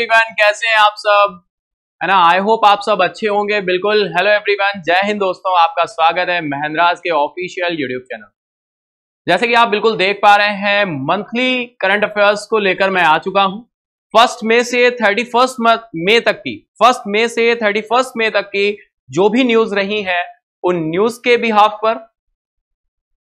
Everyone कैसे हैं आप सब है ना आई होप आप सब अच्छे होंगे बिल्कुल हेलो एवरीवन जय हिंद दोस्तों आपका स्वागत है महेंद्राज के ऑफिशियल यूट्यूब चैनल जैसे कि आप बिल्कुल देख पा रहे हैं मंथली करंट अफेयर्स को लेकर मैं आ चुका हूं फर्स्ट मई से थर्टी फर्स्ट मई तक की फर्स्ट मई से थर्टी फर्स्ट मई तक की जो भी न्यूज रही है उन न्यूज के बिहाफ पर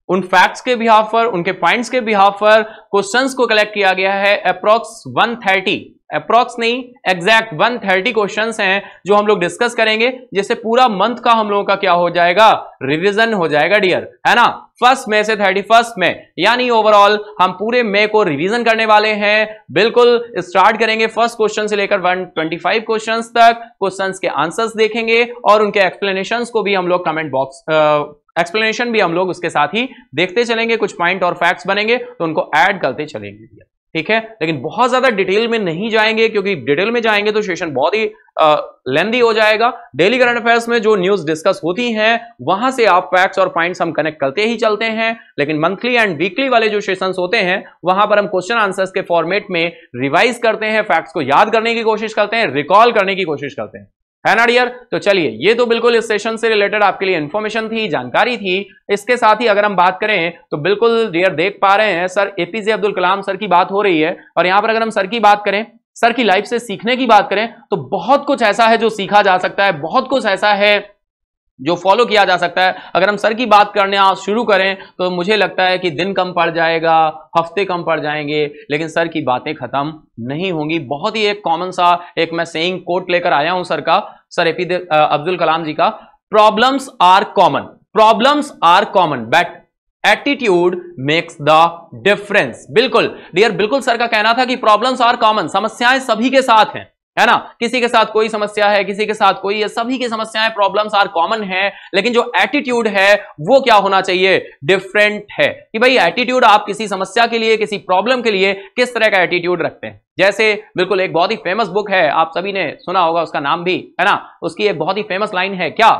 उन फैक्ट्स के बिहाफ पर उनके पॉइंट्स के बिहाफ पर क्वेश्चंस को कलेक्ट किया गया है अप्रोक्स 130 अप्रोक्स नहीं एग्जैक्ट 130 क्वेश्चन हैं जो हम लोग डिस्कस करेंगे जैसे पूरा मंथ का हम लोगों का क्या हो जाएगा रिवीजन हो जाएगा डियर है ना फर्स्ट मे से थर्टी फर्स्ट मे यानी ओवरऑल हम पूरे मे को रिवीजन करने वाले हैं बिल्कुल स्टार्ट करेंगे फर्स्ट क्वेश्चन से लेकर 125 क्वेश्चंस तक क्वेश्चंस के आंसर्स देखेंगे और उनके एक्सप्लेनेशन को भी हम लोग कमेंट बॉक्स एक्सप्लेनेशन भी हम लोग उसके साथ ही देखते चलेंगे कुछ पॉइंट और फैक्ट्स बनेंगे तो उनको ऐड करते चलेंगे ठीक है लेकिन बहुत ज्यादा डिटेल में नहीं जाएंगे क्योंकि डिटेल में जाएंगे तो सेशन बहुत ही लेंदी हो जाएगा डेली करंट अफेयर्स में जो न्यूज डिस्कस होती हैं वहां से आप फैक्ट्स और पॉइंट्स हम कनेक्ट करते ही चलते हैं लेकिन मंथली एंड वीकली वाले जो सेशन होते हैं वहां पर हम क्वेश्चन आंसर्स के फॉर्मेट में रिवाइज करते हैं फैक्ट्स को याद करने की कोशिश करते हैं रिकॉल करने की कोशिश करते हैं है ना डियर तो चलिए ये तो बिल्कुल इस सेशन से रिलेटेड आपके लिए इन्फॉर्मेशन थी जानकारी थी इसके साथ ही अगर हम बात करें तो बिल्कुल डियर देख पा रहे हैं sir A P J Abdul Kalam sir की बात हो रही है और यहां पर अगर हम सर की बात करें सर की लाइफ से सीखने की बात करें तो बहुत कुछ ऐसा है जो सीखा जा सकता है बहुत कुछ ऐसा है जो फॉलो किया जा सकता है अगर हम सर की बात करने आप शुरू करें तो मुझे लगता है कि दिन कम पड़ जाएगा हफ्ते कम पड़ जाएंगे लेकिन सर की बातें खत्म नहीं होंगी बहुत ही एक कॉमन सा एक मैं सेइंग कोट लेकर आया हूं सर का सर एपी अब्दुल कलाम जी का problems are common problems are common but attitude makes the difference बिल्कुल डियर बिल्कुल सर का कहना था कि प्रॉब्लम्स आर कॉमन समस्याएं सभी के साथ हैं है ना किसी के साथ कोई समस्या है किसी के साथ कोई है सभी की समस्याएं प्रॉब्लम्स आर कॉमन है लेकिन जो एटीट्यूड है वो क्या होना चाहिए डिफरेंट है कि भाई एटीट्यूड आप किसी समस्या के लिए किसी प्रॉब्लम के लिए किस तरह का एटीट्यूड रखते हैं जैसे बिल्कुल एक बहुत ही फेमस बुक है आप सभी ने सुना होगा उसका नाम भी है ना उसकी एक बहुत ही फेमस लाइन है क्या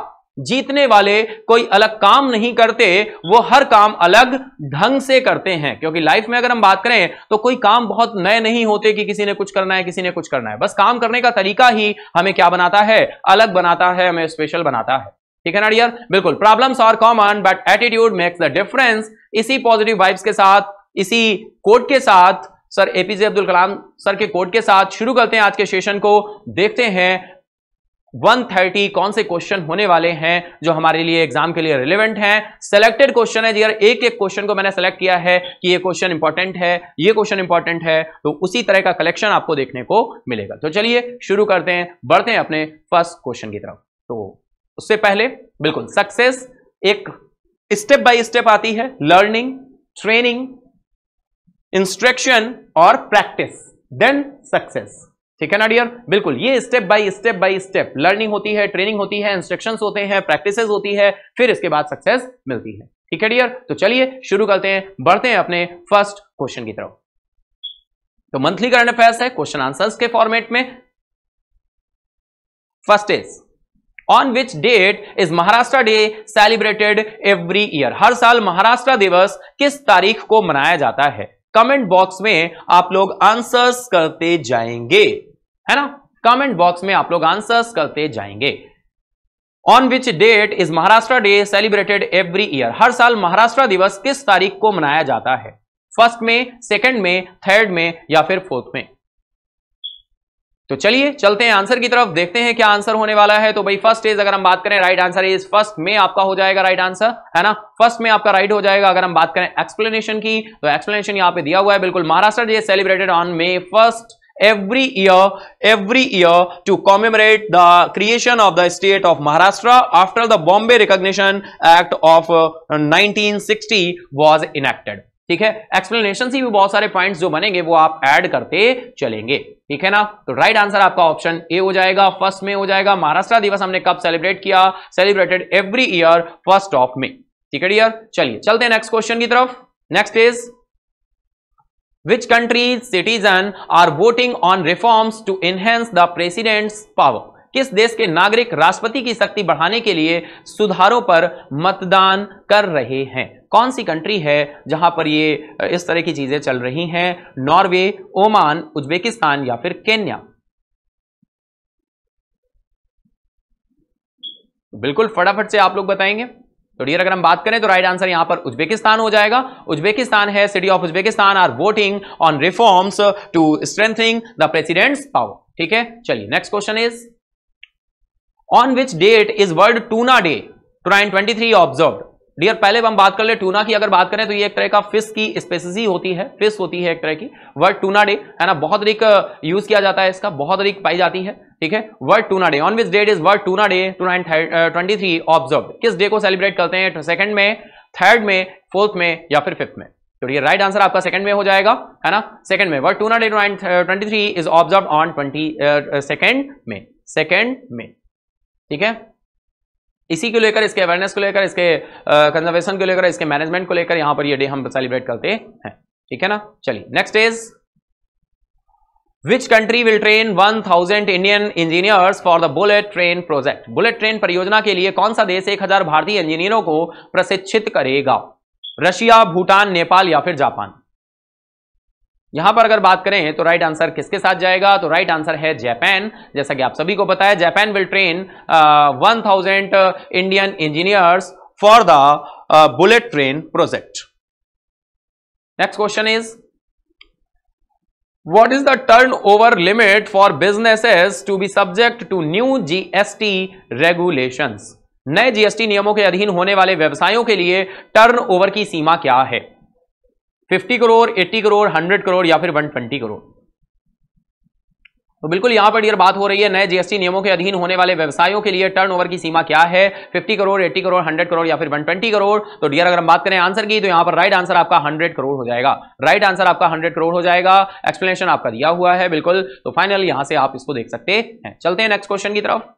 जीतने वाले कोई अलग काम नहीं करते वो हर काम अलग ढंग से करते हैं क्योंकि लाइफ में अगर हम बात करें तो कोई काम बहुत नए नहीं होते कि किसी ने कुछ करना है किसी ने कुछ करना है बस काम करने का तरीका ही हमें क्या बनाता है अलग बनाता है हमें स्पेशल बनाता है ठीक है ना डियर बिल्कुल problems are common but attitude makes the difference इसी पॉजिटिव वाइब्स के साथ इसी कोड के साथ sir A P J Abdul Kalam sir के कोड के साथ शुरू करते हैं आज के सेशन को देखते हैं 130 कौन से क्वेश्चन होने वाले हैं जो हमारे लिए एग्जाम के लिए रिलेवेंट हैं सेलेक्टेड क्वेश्चन है यार एक एक क्वेश्चन को मैंने सेलेक्ट किया है कि ये क्वेश्चन इंपॉर्टेंट है ये क्वेश्चन इंपॉर्टेंट है तो उसी तरह का कलेक्शन आपको देखने को मिलेगा तो चलिए शुरू करते हैं बढ़ते हैं अपने फर्स्ट क्वेश्चन की तरफ तो उससे पहले बिल्कुल सक्सेस एक स्टेप बाय स्टेप आती है लर्निंग ट्रेनिंग इंस्ट्रक्शन और प्रैक्टिस देन सक्सेस ठीक है ना डियर बिल्कुल ये step by step by step learning होती है ट्रेनिंग होती है इंस्ट्रक्शन होते हैं प्रैक्टिस होती है फिर इसके बाद सक्सेस मिलती है ठीक है डियर तो चलिए शुरू करते हैं बढ़ते हैं अपने फर्स्ट क्वेश्चन की तरफ तो मंथली करंट अफेयर्स है क्वेश्चन आंसर्स के फॉर्मेट में first is on which date is Maharashtra day celebrated every year हर साल महाराष्ट्र दिवस किस तारीख को मनाया जाता है कमेंट बॉक्स में आप लोग आंसर्स करते जाएंगे है ना कमेंट बॉक्स में आप लोग आंसर्स करते जाएंगे on which date is Maharashtra day celebrated every year हर साल महाराष्ट्र दिवस किस तारीख को मनाया जाता है फर्स्ट में सेकेंड में थर्ड में या फिर फोर्थ में तो चलिए चलते हैं आंसर की तरफ देखते हैं क्या आंसर होने वाला है तो भाई फर्स्ट इज अगर हम बात करें राइट आंसर इज फर्स्ट में आपका हो जाएगा राइट आंसर है ना फर्स्ट में आपका राइट हो जाएगा अगर हम बात करें एक्सप्लेनेशन की तो एक्सप्लेनेशन यहां पे दिया हुआ है बिल्कुल Maharashtra day celebrated on May first every year every year to commemorate the creation of the state of Maharashtra after the Bombay Recognition Act of 1960 uh, was enacted ठीक है एक्सप्लेनेशन से भी बहुत सारे पॉइंट्स जो बनेंगे वो आप ऐड करते चलेंगे ठीक है ना तो राइट आंसर आपका ऑप्शन ए हो जाएगा फर्स्ट में हो जाएगा महाराष्ट्र दिवस हमने कब सेलिब्रेट किया celebrated every year first of May ठीक है डियर चलिए चलते हैं नेक्स्ट क्वेश्चन की तरफ next is which country's citizen are voting on reforms to enhance the president's power किस देश के नागरिक राष्ट्रपति की शक्ति बढ़ाने के लिए सुधारों पर मतदान कर रहे हैं कौन सी कंट्री है जहां पर ये इस तरह की चीजें चल रही हैं नॉर्वे ओमान उज्बेकिस्तान या फिर केन्या बिल्कुल फटाफट से आप लोग बताएंगे तो डियर अगर हम बात करें तो राइट आंसर यहां पर उज्बेकिस्तान हो जाएगा उज्बेकिस्तान है city of Uzbekistan are voting on reforms to strengthening the president's power ठीक है चलिए next question is on which date is world tuna day three observe dear पहले हम बात कर ले टूना की अगर बात करें तो ये एक तरह का फिश की स्पेसिस होती है फिश होती है एक तरह की वर्ड टूना डे है ना बहुत अधिक यूज uh, किया जाता है इसका बहुत अधिक पाई जाती है ठीक है world tuna day on which date is world tuna day two nine twenty three observe किस डे को सेलिब्रेट करते हैं सेकंड में थर्ड में फोर्थ में या फिर फिफ्थ में तो ये राइट आंसर आपका सेकंड में हो जाएगा है ना second May world tuna day twenty three is observe on twenty second May second May ठीक है इसी को लेकर इसके अवेयरनेस को लेकर इसके कंजर्वेशन को लेकर इसके मैनेजमेंट को लेकर यहां पर ये डे हम सेलिब्रेट करते हैं ठीक है ना चलिए next is which country will train 1000 Indian engineers for the bullet train project bullet train परियोजना के लिए कौन सा देश 1000 भारतीय इंजीनियरों को प्रशिक्षित करेगा रशिया भूटान नेपाल या फिर जापान यहां पर अगर बात करें तो राइट आंसर किसके साथ जाएगा तो राइट आंसर है जापान जैसा कि आप सभी को पता है Japan will train one thousand Indian engineers for the bullet train project next question is what is the turnover limit for businesses to be subject to new gst regulations नए GST नियमों के अधीन होने वाले व्यवसायों के लिए टर्न ओवर की सीमा क्या है 50 करोड़ 80 करोड़ 100 करोड़ या फिर 120 करोड़ तो बिल्कुल यहां पर यह बात हो रही है नए जीएसटी नियमों के अधीन होने वाले व्यवसायों के लिए टर्नओवर की सीमा क्या है 50 करोड़ 80 करोड़ 100 करोड़ या फिर 120 करोड़ तो डियर अगर हम बात करें आंसर की तो यहां पर राइट आंसर आपका 100 करोड़ हो जाएगा राइट आंसर आपका 100 करोड़ हो जाएगा एक्सप्लेनेशन आपका दिया हुआ है बिल्कुल तो फाइनल यहां से आप इसको देख सकते हैं चलते हैं नेक्स्ट क्वेश्चन की तरफ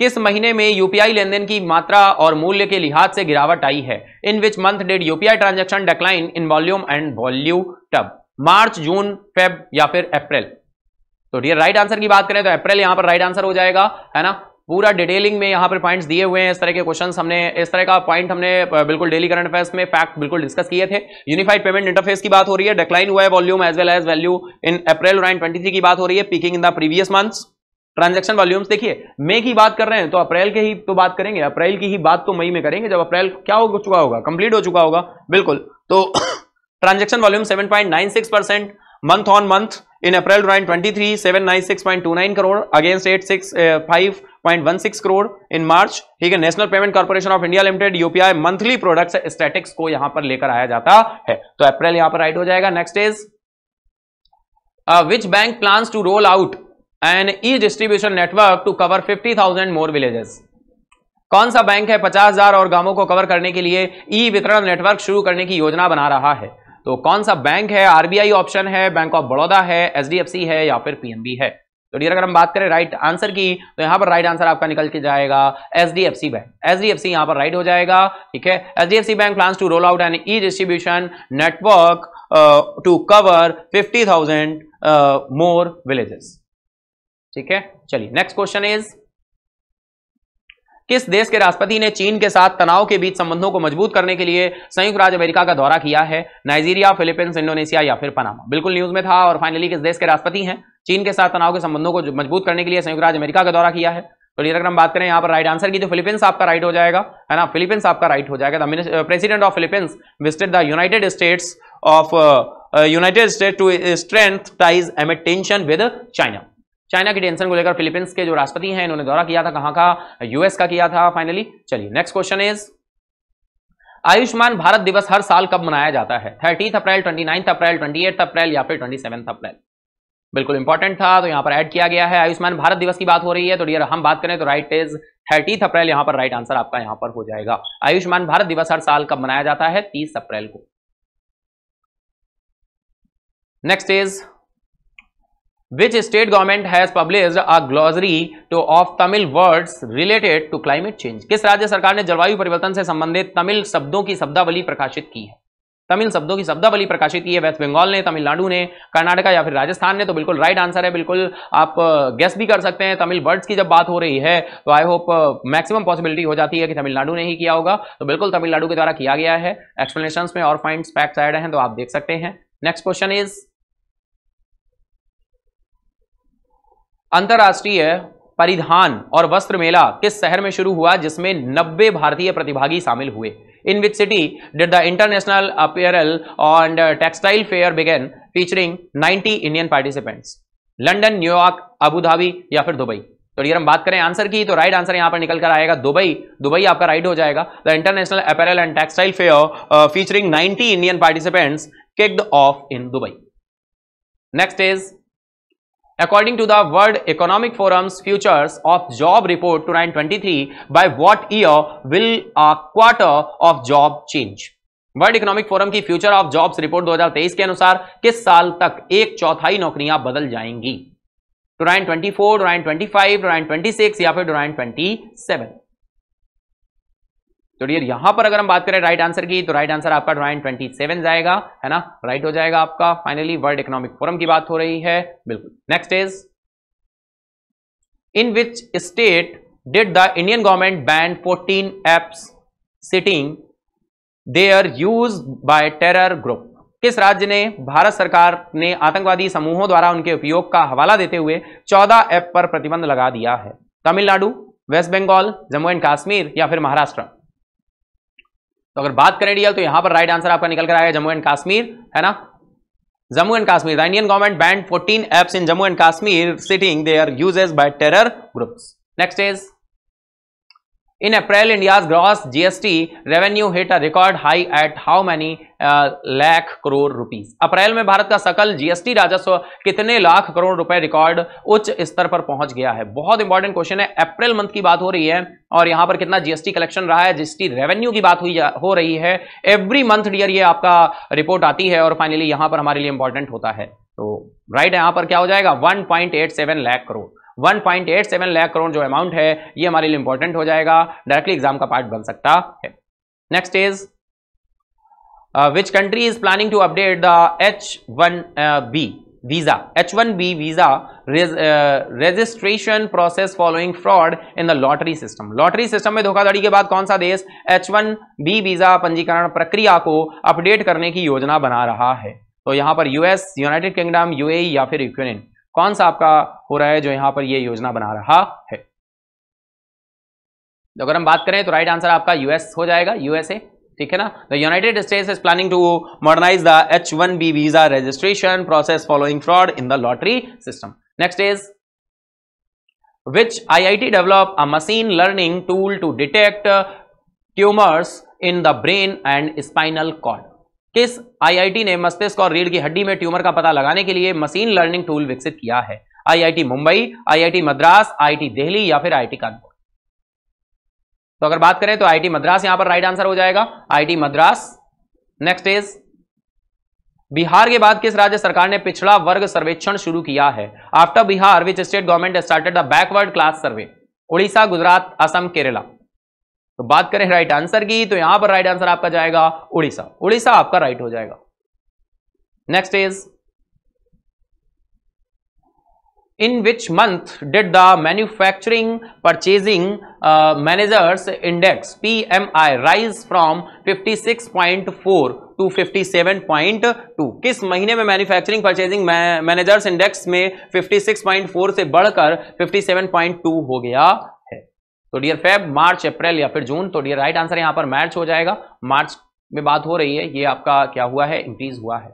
किस महीने में यूपीआई लेनदेन की मात्रा और मूल्य के लिहाज से गिरावट आई है in which month did UPI transaction decline in volume and value टब मार्च जून फेब या फिर अप्रैल तो डियर राइट आंसर की बात करें तो अप्रैल यहां पर राइट आंसर हो जाएगा है ना पूरा डिटेलिंग में यहाँ पर पॉइंट्स दिए हुए हैं इस तरह के क्वेश्चन हमने इस तरह का पॉइंट हमने बिल्कुल डेली करंट अफेयर्स में फैक्ट बिल्कुल डिस्कस किए थे यूनिफाइड पेमेंट इंटरफेस की बात हो रही है डिक्लाइन हुआ है volume as well as value in April nine twenty की बात हो रही है peaking in the previous months transaction volumes देखिए मई की बात कर रहे हैं तो अप्रैल के ही तो बात करेंगे अप्रैल की ही बात तो मई में करेंगे जब अप्रैल क्या हो चुका होगा कंप्लीट हो चुका होगा बिल्कुल तो transaction volume 7.96 percent month on month in April twenty three seven nine six point two nine crore against eight six five point one six crore in March ठीक है National Payment Corporation of India Limited UPI monthly products statistics को यहां पर लेकर आया जाता है तो अप्रैल यहां पर राइट हो जाएगा next is which bank plan to roll out an E distribution network to cover 50,000 more villages कौन सा बैंक है 50,000 और गांवों को कवर करने के लिए ई वितरण नेटवर्क शुरू करने की योजना बना रहा है तो कौन सा बैंक है आरबीआई ऑप्शन है बैंक ऑफ बड़ौदा है एचडीएफसी है या फिर पीएनबी है तो डियर अगर हम बात करें राइट आंसर की तो यहां पर राइट आंसर आपका निकल के जाएगा H D F C bank H D F C पर राइट हो जाएगा ठीक है H D F C bank plan to roll out an E distribution network to cover fifty thousand more villages ठीक है चलिए नेक्स्ट क्वेश्चन इज किस देश के राष्ट्रपति ने चीन के साथ तनाव के बीच संबंधों को मजबूत करने के लिए संयुक्त राज्य अमेरिका का दौरा किया है नाइजीरिया फिलीपींस इंडोनेशिया या फिर पनामा बिल्कुल न्यूज में था और फाइनली किस देश के राष्ट्रपति हैं चीन के साथ तनाव के संबंधों को मजबूत करने के लिए संयुक्त राज्य अमेरिका का दौरा किया है तो अगर हम बात करें यहाँ पर राइट आंसर की तो फिलीपींस आपका राइट हो जाएगा है ना फिलीपींस आपका राइट हो जाएगा president of Philippines visited the United States of United State to strength ties amid tension with China China की टेंशन को लेकर फिलीपींस के जो राष्ट्रपति हैं इन्होंने दौरा किया था कहां का यूएस का किया था फाइनली चलिए next question is Ayushman Bharat दिवस हर साल कब मनाया जाता है thirtieth April twenty ninth April twenty eighth April या फिर ट्वेंटी सेवन्थ अप्रैल बिल्कुल इंपॉर्टेंट था तो यहाँ पर ऐड किया गया है आयुष्मान भारत दिवस की बात हो रही है तो डियर हम बात करें तो राइट इज थर्टीथ अप्रैल यहाँ पर राइट आंसर आपका यहाँ पर हो जाएगा आयुष्मान भारत दिवस हर साल कब मनाया जाता है तीस अप्रैल को next is Which state government has published a glossary to of Tamil words related to climate change? किस राज्य सरकार ने जलवायु परिवर्तन से संबंधित तमिल शब्दों की शब्दावली प्रकाशित की है तमिल शब्दों की शब्दावली प्रकाशित की है वेस्ट बंगाल ने तमिलनाडु ने कर्नाटका या फिर राजस्थान ने तो बिल्कुल राइट आंसर है बिल्कुल आप गेस uh, भी कर सकते हैं तमिल वर्ड्स की जब बात हो रही है तो आई होप मैक्सिमम पॉसिबिलिटी हो जाती है कि तमिलनाडु ने ही किया होगा तो बिल्कुल तमिलनाडु के द्वारा किया गया है एक्सप्लेनेशन में और फाइंड फैक्ट्स एड हैं तो आप देख सकते हैं नेक्स्ट क्वेश्चन इज अंतर्राष्ट्रीय परिधान और वस्त्र मेला किस शहर में शुरू हुआ जिसमें नब्बे भारतीय प्रतिभागी शामिल हुए in which city did the international apparel and textile fair begin featuring 90 Indian participants London New York Abu Dhabi या फिर दुबई तो अगर हम बात करें आंसर की तो राइट आंसर यहां पर निकल कर आएगा दुबई दुबई आपका राइट हो जाएगा the international apparel and textile fair featuring 90 Indian participants kicked off in Dubai next is according to according to the world economic forum's futures of job report 2023 by what year will a quarter of job change World Economic Forum की future of jobs report दो हजार तेईस के अनुसार किस साल तक एक चौथाई नौकरियां बदल जाएंगी two nine twenty four two nine twenty five two nine twenty six या फिर टू राइन ट्वेंटी सेवन तो डियर यहां पर अगर हम बात करें राइट आंसर की तो राइट आंसर आपका ड्राइन ट्वेंटी सेवन जाएगा है ना राइट हो जाएगा आपका फाइनली वर्ल्ड इकोनॉमिक फोरम की बात हो रही है बिल्कुल next is in which state did the Indian government banned fourteen apps citing are used by terror group किस राज्य ने भारत सरकार ने आतंकवादी समूहों द्वारा उनके उपयोग का हवाला देते हुए चौदह ऐप पर प्रतिबंध लगा दिया है तमिलनाडु वेस्ट बंगाल जम्मू एंड कश्मीर या फिर महाराष्ट्र तो अगर बात करें डीएल तो यहां पर राइट आंसर आपका निकल कर आएगा जम्मू एंड कश्मीर है ना Jammu and Kashmir the Indian government banned 14 apps in Jammu and Kashmir citing they are uses by terror groups next is In April, India's gross GST revenue hit a record high at how many uh, lakh crore rupees? अप्रैल में भारत का सकल GST राजस्व कितने लाख करोड़ रुपए record उच्च स्तर पर पहुंच गया है बहुत इंपॉर्टेंट क्वेश्चन है अप्रैल मंथ की बात हो रही है और यहां पर कितना जीएसटी कलेक्शन रहा है जीएसटी रेवेन्यू की बात हुई हो रही है एवरी मंथ डियर ये आपका रिपोर्ट आती है और फाइनली यहां पर हमारे लिए इंपॉर्टेंट होता है तो राइट right पर क्या हो जाएगा वन लाख करोड़ 1.87 लाख करोड़ जो अमाउंट है ये हमारे लिए इंपॉर्टेंट हो जाएगा डायरेक्टली एग्जाम का पार्ट बन सकता है next is which country is planning to update the H one B visa H one B visa registration process following fraud in the lottery system lottery system में धोखाधड़ी के बाद कौन सा देश एच वन बी वीजा पंजीकरण प्रक्रिया को अपडेट करने की योजना बना रहा है तो यहां पर यूएस यूनाइटेड किंगडम यूएई या फिर यूक्रेन कौन सा आपका हो रहा है जो यहां पर यह योजना बना रहा है तो अगर हम बात करें तो राइट आंसर आपका यूएस हो जाएगा यूएसए ठीक है ना the United States is planning to modernise the H one B visa registration process following fraud in the lottery system next is which I I T develop a machine learning tool to detect tumours in the brain and spinal cord किस IIT ने मस्तिष्क और रीढ़ की हड्डी में tumour का पता लगाने के लिए मशीन लर्निंग टूल विकसित किया है IIT Mumbai IIT Madras IIT Delhi या फिर आईआईटी कानपुर तो अगर बात करें तो आईआईटी मद्रास यहां पर राइट आंसर हो जाएगा IIT Madras next is Bihar के बाद किस राज्य सरकार ने पिछड़ा वर्ग सर्वेक्षण शुरू किया है after Bihar which state government started the backward class survey Orissa Gujarat Assam Kerala तो बात करें राइट आंसर की तो यहां पर राइट आंसर आपका जाएगा उड़ीसा उड़ीसा आपका राइट हो जाएगा next is in which month did the manufacturing purchasing managers index P M I rise from four to fifty seven point two किस महीने में मैन्युफैक्चरिंग परचेजिंग मैनेजर्स इंडेक्स में फिफ्टी सिक्स पॉइंट फोर से बढ़कर fifty seven point to हो गया तो dear Feb March अप्रैल या फिर जून तो डियर राइट आंसर यहां पर मार्च हो जाएगा मार्च में बात हो रही है ये आपका क्या हुआ है इंक्रीज हुआ है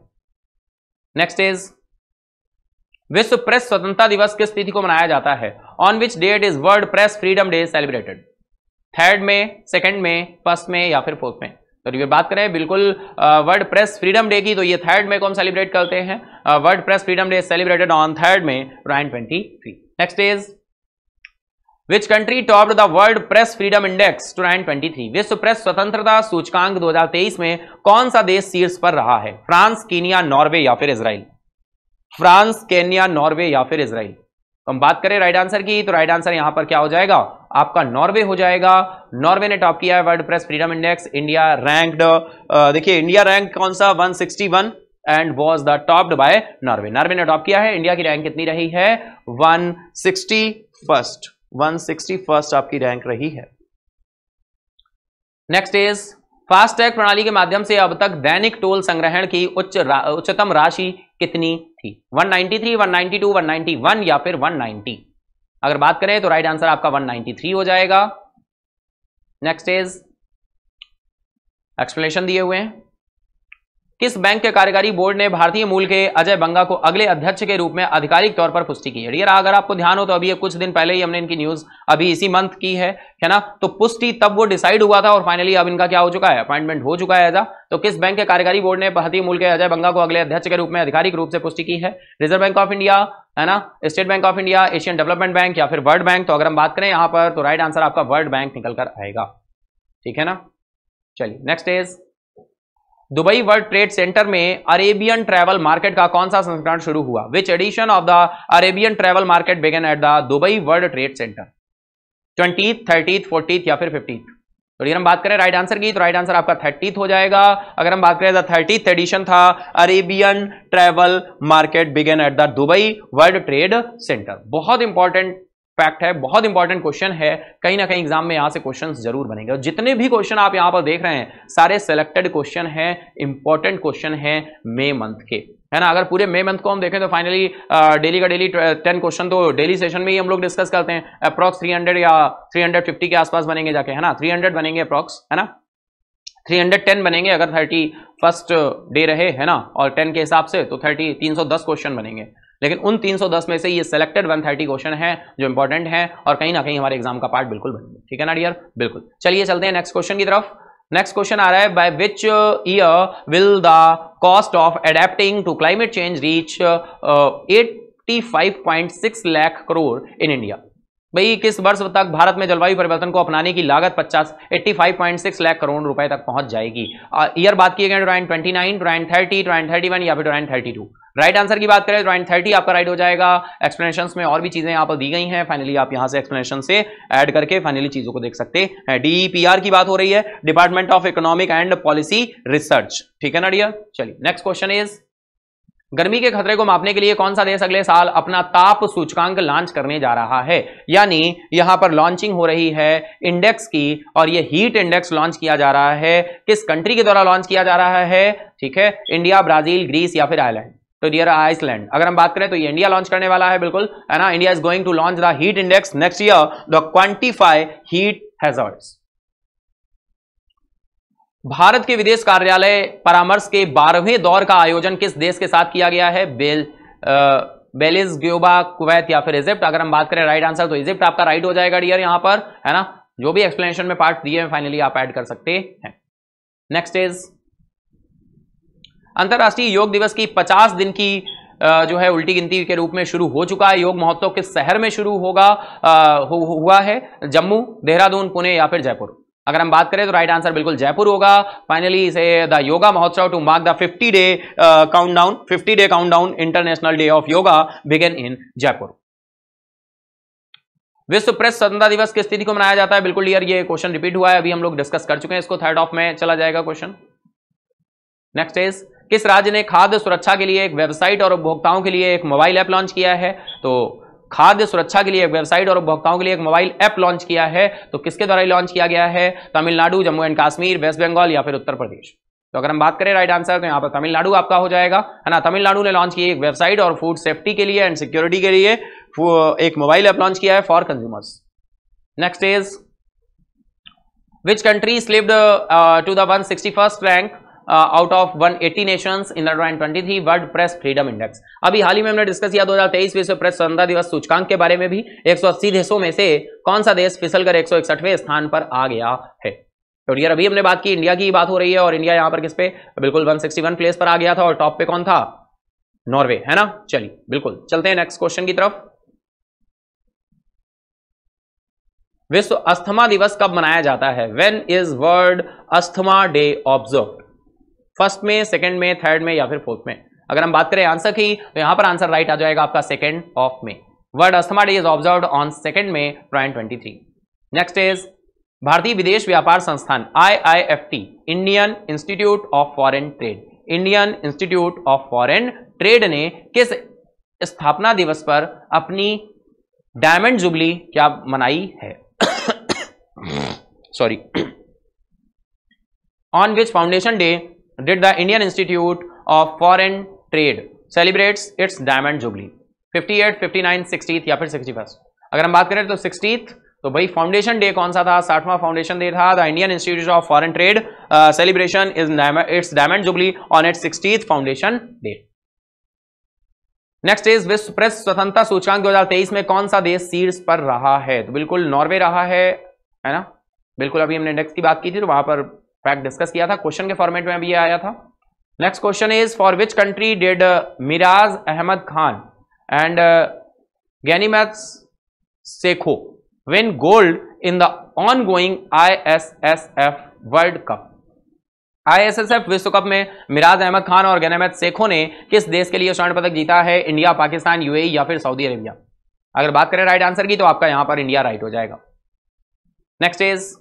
नेक्स्ट इज विश्व प्रेस स्वतंत्रता दिवस किस तिथि को मनाया जाता है on which date is World Press Freedom Day celebrated third May second May first में या फिर फोर्थ में तो ये बात करें बिल्कुल वर्ल्ड प्रेस फ्रीडम डे की तो ये थर्ड में को हम सेलिब्रेट करते हैं World Press Freedom Day celebrated on third May nine twenty three next is which country top the World Press Freedom Index two twenty three विश्व प्रेस स्वतंत्रता सूचकांक 2023 में कौन सा देश शीर्ष पर रहा है फ्रांस कीनिया नॉर्वे या फिर इसराइल फ्रांस केनिया नॉर्वे या फिर इसराइल तो हम बात करें राइट आंसर की तो राइट आंसर यहां पर क्या हो जाएगा आपका नॉर्वे हो जाएगा नॉर्वे ने टॉप किया है World Press Freedom Index India ranked देखिए इंडिया रैंक कौन सा 161 and was the topped by Norway Norway ने टॉप किया है इंडिया की रैंक कितनी रही है one sixty first one sixty first आपकी रैंक रही है नेक्स्ट इज फास्टैग प्रणाली के माध्यम से अब तक दैनिक टोल संग्रहण की उच्च रा, उच्चतम राशि कितनी थी 193, 192, 191 या फिर 190 अगर बात करें तो राइट आंसर आपका 193 हो जाएगा नेक्स्ट इज एक्सप्लेनेशन दिए हुए हैं इस बैंक के कार्यकारी बोर्ड ने भारतीय मूल के अजय बंगा को अगले अध्यक्ष के रूप में आधिकारिक तौर पर पुष्टि की है यार अगर आपको ध्यान हो तो अभी कुछ दिन पहले ही हमने इनकी न्यूज अभी इसी मंथ की है है ना तो पुष्टि तब वो डिसाइड हुआ था और फाइनली अब इनका क्या हो चुका है अपॉइंटमेंट हो चुका है एजा तो किस बैंक के कार्यकारी बोर्ड ने भारतीय मूल के अजय बंगा को अगले अध्यक्ष के रूप में आधिकारिक रूप से पुष्टि की है रिजर्व बैंक ऑफ इंडिया है ना State Bank of India Asian Development Bank या फिर वर्ल्ड बैंक तो अगर हम बात करें यहां पर तो राइट आंसर आपका वर्ल्ड बैंक निकलकर आएगा ठीक है ना चलिए next is Dubai World Trade Centre में अरेबियन ट्रैवल मार्केट का कौन सा संस्करण शुरू हुआ which edition of the Arabian Travel Market began at the Dubai World Trade Centre twenty thirtieth forty या फिर फिफ्टी तो अगर हम बात करें राइट आंसर की तो राइट आंसर आपका थर्टीथ हो जाएगा अगर हम बात करें थर्टीथ एडिशन था Arabian Travel Market began at the Dubai World Trade Centre बहुत इंपॉर्टेंट फैक्ट है बहुत इंपॉर्टेंट क्वेश्चन है कहीं ना कहीं एग्जाम में यहाँ से क्वेश्चन जरूर बनेंगे और जितने भी क्वेश्चन आप यहाँ पर देख रहे हैं सारे सेलेक्टेड क्वेश्चन हैं इंपॉर्टेंट क्वेश्चन हैं मे मंथ के है ना अगर पूरे मे मंथ को हम देखें तो फाइनली डेली का डेली टेन क्वेश्चन तो डेली सेशन में ही हम लोग डिस्कस करते हैं अप्रॉक्स थ्री या थ्री के आसपास बनेंगे जाके है ना थ्री बनेंगे अप्रॉक्स है ना 310 बनेंगे अगर थर्टी फर्स्ट डे रहे है ना और 10 के हिसाब से तो थर्टी 310 क्वेश्चन बनेंगे लेकिन उन 310 में से ये सिलेक्टेड 130 क्वेश्चन है जो इंपॉर्टेंट है और कहीं ना कहीं हमारे एग्जाम का पार्ट बिल्कुल बनेंगे ठीक है ना डियर बिल्कुल चलिए चलते हैं नेक्स्ट क्वेश्चन की तरफ नेक्स्ट क्वेश्चन आ रहा है by which year will the cost of adapting to climate change reach at six lakh crore in India भाई किस वर्ष तक भारत में जलवायु परिवर्तन को अपनाने की लागत 50 85.6 लाख करोड़ रुपए तक पहुंच जाएगी ईयर बात किए गए नाइन ट्राइन थर्टी ट्राइन थर्टी वन या फिर थर्टी टू राइट आंसर की बात करें ट्राइन थर्टी आपका राइट हो जाएगा एक्सप्लेनेशन में और भी चीजें यहाँ पर दी गई हैं फाइनली आप यहाँ से एक्सप्लेनेशन से एड करके फाइनली चीजों को देख सकते हैं डीपीआर e की बात हो रही है department of economic and policy research ठीक है ना डियर चलिए नेक्स्ट क्वेश्चन इज गर्मी के खतरे को मापने के लिए कौन सा देश अगले साल अपना ताप सूचकांक लॉन्च करने जा रहा है यानी यहां पर लॉन्चिंग हो रही है इंडेक्स की और यह हीट इंडेक्स लॉन्च किया जा रहा है किस कंट्री के द्वारा लॉन्च किया जा रहा है ठीक है इंडिया ब्राजील ग्रीस या फिर आयरलैंड तो डियर आइसलैंड अगर हम बात करें तो ये इंडिया लॉन्च करने वाला है बिल्कुल है ना India is going to launch the heat index next year the quantify heat hazards Bharat के विदेश कार्यालय परामर्श के बारहवें दौर का आयोजन किस देश के साथ किया गया है बेल बेलिज ग्योबा कुवैत या फिर इजिप्ट अगर हम बात करें राइट आंसर तो इजिप्ट आपका राइट हो जाएगा डियर यहां पर है ना जो भी एक्सप्लेनेशन में पार्ट दिए हैं फाइनली आप ऐड कर सकते हैं नेक्स्ट इज अंतर्राष्ट्रीय योग दिवस की 50 दिन की जो है उल्टी गिनती के रूप में शुरू हो चुका है योग महोत्सव किस शहर में शुरू होगा हुआ है जम्मू देहरादून पुणे या फिर जयपुर अगर हम बात करें तो राइट आंसर बिल्कुल जयपुर होगा फाइनली इसे द योगा महोत्सव to mark the 50 day countdown 50 day countdown International Day of Yoga began in Jaipur विश्व प्रेस स्वतंत्रता दिवस किस तिथि को मनाया जाता है बिल्कुल क्लियर ये क्वेश्चन रिपीट हुआ है अभी हम लोग डिस्कस कर चुके हैं इसको थर्ड ऑफ में चला जाएगा क्वेश्चन नेक्स्ट इज किस राज्य ने खाद्य सुरक्षा के लिए एक वेबसाइट और उपभोक्ताओं के लिए एक मोबाइल ऐप लॉन्च किया है तो खाद्य सुरक्षा के लिए एक वेबसाइट और उपभोक्ताओं के लिए एक मोबाइल ऐप लॉन्च किया है तो किसके द्वारा लॉन्च किया गया है तमिलनाडु जम्मू एंड कश्मीर वेस्ट बंगाल या फिर उत्तर प्रदेश तो अगर हम बात करें राइट आंसर तो यहाँ पर तमिलनाडु आपका हो जाएगा है ना तमिलनाडु ने लॉन्च की एक वेबसाइट और फूड सेफ्टी के लिए एंड सिक्योरिटी के लिए एक मोबाइल ऐप लॉन्च किया है for consumers next is which country slipped to the one sixty first rank out of 180 nation in twenty World Press Freedom Index अभी हाल ही में हमने डिस्कस किया 2023 विश्व प्रेस स्वतंत्रता दिवस सूचकांक के बारे में भी 180 देशों में से कौन सा देश फिसलकर एक स्थान पर आ गया है तो यार अभी हमने बात की इंडिया की बात हो रही है और इंडिया यहां पर किस पे बिल्कुल 161 प्लेस पर आ गया था और टॉप पे कौन था नॉर्वे है ना चलिए बिल्कुल चलते हैं नेक्स्ट क्वेश्चन की तरफ विश्व अस्थमा दिवस कब मनाया जाता है when is World Asthma Day observe first May second May third May या फिर फोर्थ में अगर हम बात करें आंसर की तो यहां पर आंसर राइट आ जाएगा आपका second of May World Asthma Day is observe on second May twenty three next is भारतीय विदेश व्यापार संस्थान I Indian Institute of Foreign Trade Indian Institute of Foreign Trade ने किस स्थापना दिवस पर अपनी डायमंड जुबली क्या मनाई है sorry on which foundation day did the Indian Institute of Foreign Trade celebrates its diamond jubilee 58, 59, 60th या फिर 61st अगर हम बात करें तो 60th तो भाई फाउंडेशन डे कौन सा था साठवां फाउंडेशन डे था the Indian Institute of Foreign Trade celebration is its diamond jubilee on its sixty foundation day next is विश्व प्रेस स्वतंत्रता सूचकांक 2023 में कौन सा देश सीर्स पर रहा है तो बिल्कुल नॉर्वे रहा है है ना बिल्कुल अभी हमने इंडेक्स की बात की थी तो वहां पर फैक्ट डिस्कस किया था क्वेश्चन के फॉर्मेट में अभी ये आया था next question is for which country did Mairaj Ahmad Khan and Ganemat Sekhon win gold in the ongoing World Cup ISSF विश्व कप में मिराज अहमद खान और गनमत सेखो ने किस देश के लिए स्वर्ण पदक जीता है इंडिया पाकिस्तान यूएई e या फिर सऊदी अरेबिया अगर बात करें राइट आंसर की तो आपका यहां पर इंडिया राइट हो जाएगा नेक्स्ट इज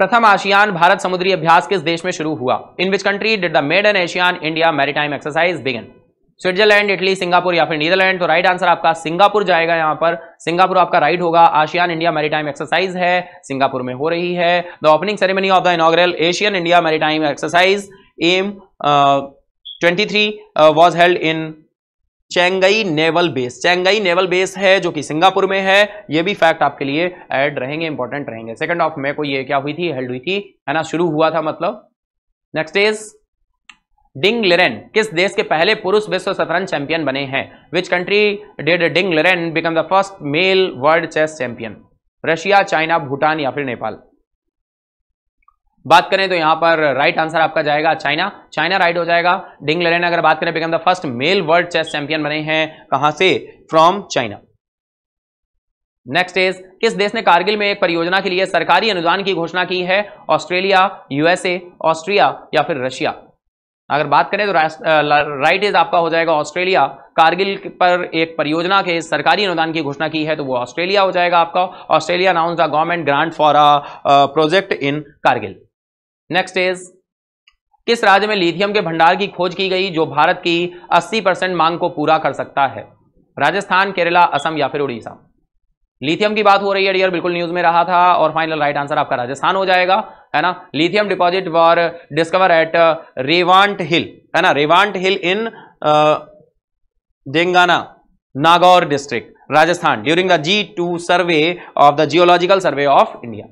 प्रथम आशियान भारत समुद्री अभ्यास किस देश में शुरू हुआ in which country did the maiden ASEAN India maritime exercise began Switzerland Italy Singapore या फिर नीदरलैंड तो राइट आंसर आपका सिंगापुर जाएगा यहाँ पर सिंगापुर आपका राइट होगा आशियान इंडिया मैरीटाइम एक्सरसाइज है सिंगापुर में हो रही है the opening ceremony of the inaugural ASEAN India maritime exercise M twenty three was held in Changi naval base Changi naval base है जो कि सिंगापुर में है ये भी फैक्ट आपके लिए ऐड रहेंगे इंपॉर्टेंट रहेंगे सेकंड ऑफ मे को ये क्या हुई थी हेल्ड हुई थी है ना शुरू हुआ था मतलब नेक्स्ट इज डिंग लेरेन किस देश के पहले पुरुष विश्व शतरंज चैंपियन बने हैं which country did Ding Liren become the first male world chess champion Russia China Bhutan या फिर नेपाल बात करें तो यहां पर राइट आंसर आपका जाएगा चाइना चाइना राइट हो जाएगा डिंग लेन अगर बात करें become the first male world chess champion बने हैं कहां से फ्रॉम चाइना नेक्स्ट इज किस देश ने कारगिल में एक परियोजना के लिए सरकारी अनुदान की घोषणा की है ऑस्ट्रेलिया यूएसए ऑस्ट्रिया या फिर रशिया अगर बात करें तो राइट इज आपका हो जाएगा ऑस्ट्रेलिया कारगिल पर एक परियोजना के सरकारी अनुदान की घोषणा की है तो वो ऑस्ट्रेलिया हो जाएगा आपका Australia announce the government grant for a project in Kargil next is किस राज्य में लिथियम के भंडार की खोज की गई जो भारत की 80 परसेंट मांग को पूरा कर सकता है राजस्थान केरला असम या फिर उड़ीसा लिथियम की बात हो रही है डियर बिल्कुल न्यूज में रहा था और फाइनल राइट आंसर आपका राजस्थान हो जाएगा है ना lithium deposit was discover at Revant hill है ना Revant hill in Degana Nagaur district Rajasthan during the G two survey of the Geological Survey of India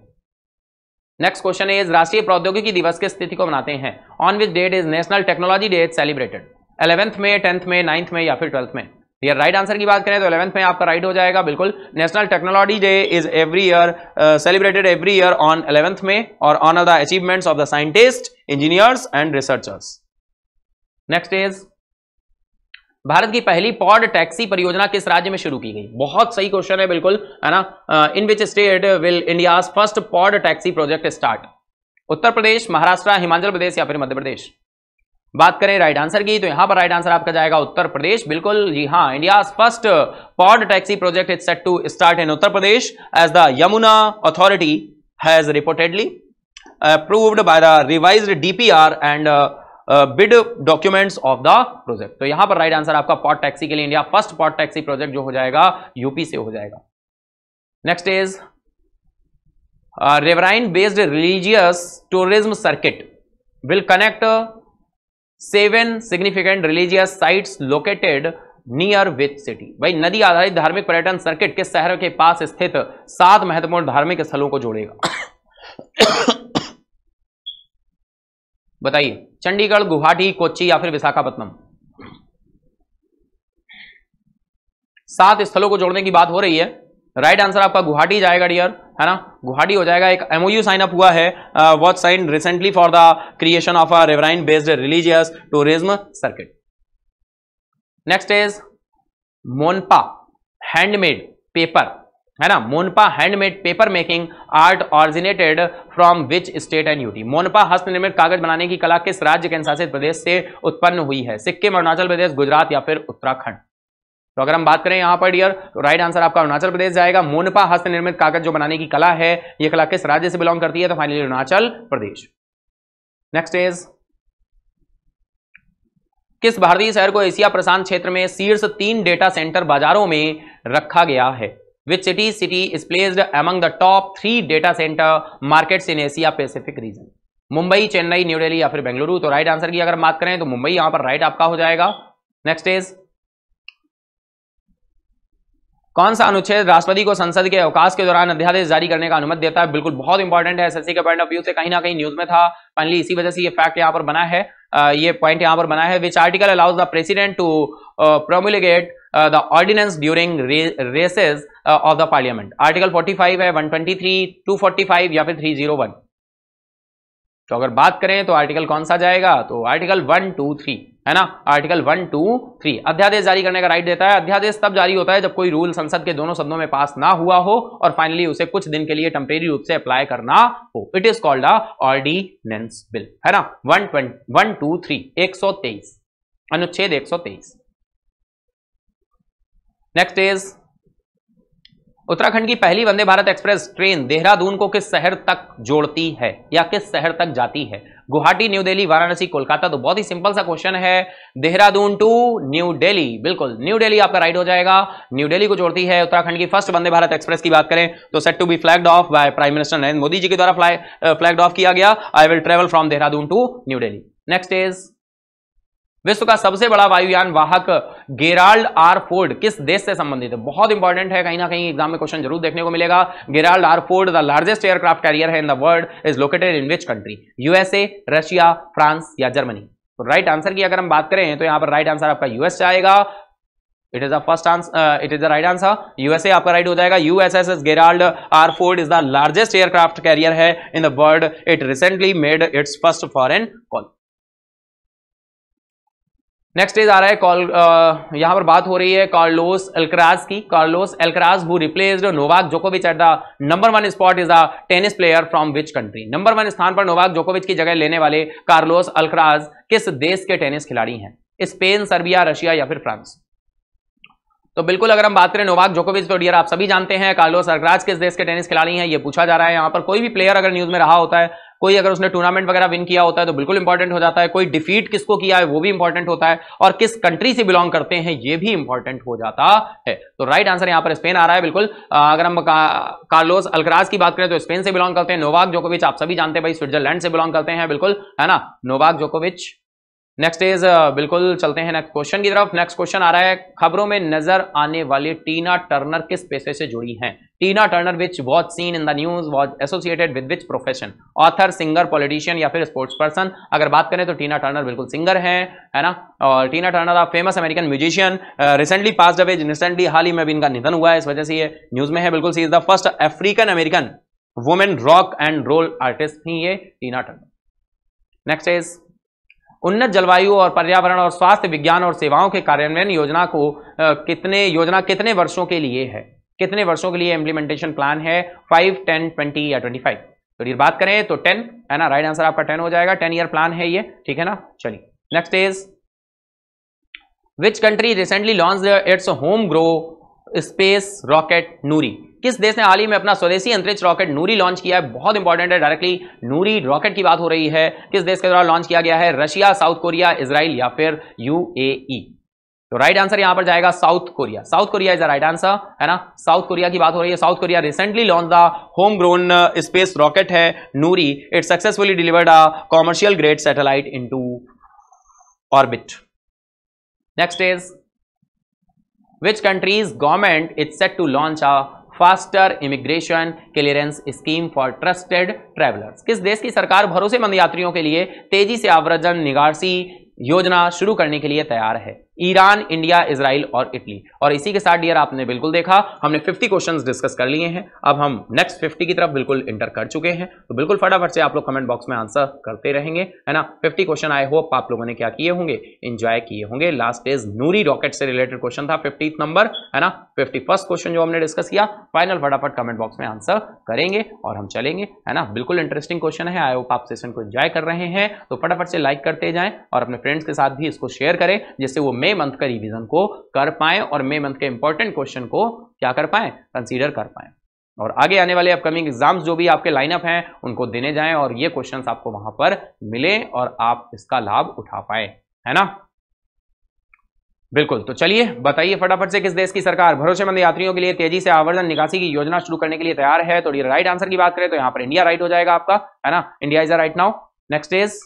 next question है राष्ट्रीय प्रौद्योगिकी दिवस की स्थिति को मनाते हैं on which date is National Technology Day is celebrated eleventh May tenth May ninth में या फिर ट्वेल्थ में यार राइट आंसर की बात करें तो इलेवंथ में आपका राइट हो जाएगा बिल्कुल National Technology Day is every year celebrated every year on eleventh May और on the achievements of the scientist engineers and researchers next is Bharat की पहली पॉड टैक्सी परियोजना किस राज्य में शुरू की गई बहुत सही क्वेश्चन है बिल्कुल है ना in which state will India first pod taxi project start Uttar Pradesh Maharashtra Himachal Pradesh या फिर मध्य प्रदेश बात करें राइट आंसर की तो यहां पर राइट आंसर आपका जाएगा उत्तर प्रदेश बिल्कुल जी हाँ India first pod taxi project is set to start in Uttar Pradesh as the Yamuna authority has reportedly approved by the revise DPR and bid documents of the project तो यहां पर राइट आंसर आपका पॉट टैक्सी के लिए India first pod taxi project जो हो जाएगा UP से हो जाएगा next is riverine based religious tourism circuit will connect seven significant religious site located near with city भाई नदी आधारित धार्मिक पर्यटन सर्किट के शहर के पास स्थित सात महत्वपूर्ण धार्मिक स्थलों को जोड़ेगा बताइए चंडीगढ़ गुवाहाटी कोच्ची या फिर विशाखापट्टनम सात स्थलों को जोड़ने की बात हो रही है राइट आंसर आपका गुवाहाटी जाएगा डियर है ना गुवाहाटी हो जाएगा एक एमओयू साइन अप हुआ है watch sign recently for the creation of a riverine based religious tourism circuit next is Monpa handmade paper है ना Monpa handmade paper making art originated from which state and UT Monpa हस्तनिर्मित कागज बनाने की कला किस राज्य के अनुशासित प्रदेश से उत्पन्न हुई है सिक्किम अरुणाचल प्रदेश गुजरात या फिर उत्तराखंड तो अगर हम बात करें यहां पर डियर तो राइट आंसर आपका अरुणाचल प्रदेश जाएगा मोनपा हस्तनिर्मित कागज जो बनाने की कला है यह कला किस राज्य से बिलोंग करती है तो finally Arunachal Pradesh next is किस भारतीय शहर को एशिया प्रशांत क्षेत्र में शीर्ष तीन डेटा सेंटर बाजारों में रखा गया है which city city is placed among the top three data centre markets in Asia pacific region Mumbai Chennai New Delhi या फिर बेंगलुरु तो राइट आंसर की अगर बात करें तो मुंबई यहां पर राइट आपका हो जाएगा नेक्स्ट इज कौन सा अनुच्छेद राष्ट्रपति को संसद के अवकाश के दौरान अध्यादेश जारी करने का अनुमति देता है बिल्कुल बहुत इंपॉर्टेंट है एसएससी के पॉइंट ऑफ व्यू से कहीं ना कहीं न्यूज में था फाइनली इसी वजह से ये फैक्ट यहां पर बना है ये पॉइंट यहां पर बना है which article allows the president to promulgate the ordinance during during of the parliament article 45 है 123 245 या फिर 301 तो अगर बात करें तो आर्टिकल कौन सा जाएगा तो आर्टिकल 123 है ना आर्टिकल 123 अध्यादेश जारी करने का राइट देता है अध्यादेश तब जारी होता है जब कोई रूल संसद के दोनों सदनों में पास ना हुआ हो और फाइनली उसे कुछ दिन के लिए टेम्परेरी रूप से अप्लाई करना हो it is called a ordinance bill है ना वन ट्वेंटी वन अनुच्छेद एक सौ तेईस नेक्स्ट इज उत्तराखंड की पहली वंदे भारत एक्सप्रेस ट्रेन देहरादून को किस शहर तक जोड़ती है या किस शहर तक जाती है गुवाहाटी न्यू दिल्ली वाराणसी कोलकाता तो बहुत ही सिंपल सा क्वेश्चन है देहरादून टू न्यू दिल्ली बिल्कुल न्यू दिल्ली आपका राइट हो जाएगा न्यू दिल्ली को जोड़ती है उत्तराखंड की फर्स्ट वंदे भारत एक्सप्रेस की बात करें तो set to be flagged off by prime minister Narendra Modi ji के द्वारा फ्लैग ऑफ किया गया I will travel from Dehradun to New Delhi next is विश्व का सबसे बड़ा वायुयान वाहक गेराल्ड आर फोर्ड किस देश से संबंधित है बहुत इंपॉर्टेंट है कहीं ना कहीं एग्जाम में क्वेश्चन जरूर देखने को मिलेगा Gerald R Ford the largest aircraft carrier है in the world is located in which country USA Russia France या जर्मनी तो राइट आंसर की अगर हम बात करें तो यहां पर राइट आंसर आपका यूएस आएगा it is the first answer it is the right answer USA आपका राइट हो जाएगा USSS Gerald R Ford is the largest aircraft carrier है in the world it recently made its first foreign call next is आ रहा है call यहाँ पर बात हो रही है कार्लोस एल्कराज की Carlos Alcaraz who replaced Novak जोकोविच at the number one spot is a tennis player from which country number one स्थान पर नोवाक जोकोविच की जगह लेने वाले कार्लोस अल्कराज किस देश के टेनिस खिलाड़ी हैं स्पेन सर्बिया रशिया या फिर फ्रांस तो बिल्कुल अगर हम बात करें नोवाक जोकोविच तो डियर आप सभी जानते हैं कार्लोस अल्कराज किस देश के टेनिस खिलाड़ी हैं ये पूछा जा रहा है यहाँ पर कोई भी प्लेयर अगर न्यूज में रहा होता है कोई अगर उसने टूर्नामेंट वगैरह विन किया होता है तो बिल्कुल इंपॉर्टेंट हो जाता है कोई डिफीट किसको किया है वो भी इंपॉर्टेंट होता है और किस कंट्री से बिलोंग करते हैं ये भी इंपॉर्टेंट हो जाता है तो राइट आंसर यहां पर स्पेन आ रहा है बिल्कुल अगर हम कार्लोस अलग्राज की बात करें तो स्पेन से बिलोंग करते हैं नोवाक जोकोविच आप सभी जानते हैं भाई स्विट्जरलैंड से बिलोंग करते हैं बिल्कुल है ना नोवाक जोकोविच नेक्स्ट इज uh, बिल्कुल चलते हैं नेक्स्ट क्वेश्चन की तरफ नेक्स्ट क्वेश्चन आ रहा है खबरों में नजर आने वाली टीना टर्नर किस पेशे से जुड़ी हैं Tina Turner which was seen in the news was associated with which profession author singer politician या फिर स्पोर्ट्स पर्सन अगर बात करें तो टीना टर्नर बिल्कुल सिंगर है है ना और टीना टर्नर आप famous American musician recently pass away recently हाल ही में भी इनका निधन हुआ है इस वजह से ये न्यूज में है बिल्कुल she is the first African American women rock and roll artist थी ये टीना टर्नर नेक्स्ट इज उन्नत जलवायु और पर्यावरण और स्वास्थ्य विज्ञान और सेवाओं के कार्यान्वयन योजना को कितने योजना कितने वर्षों के लिए है कितने वर्षों के लिए इंप्लीमेंटेशन प्लान है फाइव टेन ट्वेंटी या ट्वेंटी फाइव तो ये बात करें तो टेन है ना राइट आंसर आपका टेन हो जाएगा टेन ईयर प्लान है ये ठीक है ना चलिए next is which country recently launch its home grow space rocket Nuri किस देश ने हाल ही में अपना स्वदेशी अंतरिक्ष रॉकेट नूरी लॉन्च किया है बहुत इंपॉर्टेंट है डायरेक्टली नूरी रॉकेट की बात हो रही है किस देश के द्वारा लॉन्च किया गया है रशिया साउथ कोरिया इसराइल या फिर यू e? तो राइट आंसर यहां पर जाएगा South Korea South Korea is the right answer है ना साउथ कोरिया की बात हो रही है South Korea recently launch the home grown space rocket है Nuri it successfully delivered a commercial grade satellite into orbit next is which countries government it set to launch a faster immigration clearance scheme for trusted travellers किस देश की सरकार भरोसेमंद यात्रियों के लिए तेजी से आव्रजन निगासी योजना शुरू करने के लिए तैयार है ईरान इंडिया इसराइल और इटली और इसी के साथ डियर आपने बिल्कुल देखा हमने 50 क्वेश्चंस डिस्कस कर लिए हैं अब हम नेक्स्ट 50 की तरफ बिल्कुल इंटर कर चुके हैं तो बिल्कुल फटाफट से आप लोग कमेंट बॉक्स में आंसर करते रहेंगे है ना 50 क्वेश्चन आए होप आप लोगों ने क्या किए होंगे इंजॉय किए होंगे लास्ट इज नूरी रॉकेट से रिलेटेड क्वेश्चन था फिफ्टी नंबर है ना फिफ्टी क्वेश्चन जो हमने डिस्कस किया फाइनल फटाफट कमेंट बॉक्स में आंसर करेंगे और हम चलेंगे है ना बिल्कुल इंटरेस्टिंग क्वेश्चन है आई होप आप सेशन को इंजॉय कर रहे हैं तो फटाफट से लाइक करते जाएं और अपने फ्रेंड्स के साथ भी इसको शेयर करें जिससे वो मे मंथ का रिवीजन को कर पाएं और मे मंथ के इंपॉर्टेंट क्वेश्चन को क्या कर पाएं कंसीडर कर पाएं और आगे आने वाले अपकमिंग एग्जाम्स जो भी आपके लाइनअप हैं उनको देने जाएं और ये क्वेश्चंस आपको वहां पर मिले और आप इसका लाभ उठा पाए है ना बिल्कुल तो चलिए बताइए फटाफट से किस देश की सरकार भरोसेमंद यात्रियों के लिए तेजी से आवर्जन निकासी की योजना शुरू करने के लिए तैयार है तो ये राइट आंसर की बात करें तो यहां पर इंडिया राइट हो जाएगा आपका है ना India is a right now next is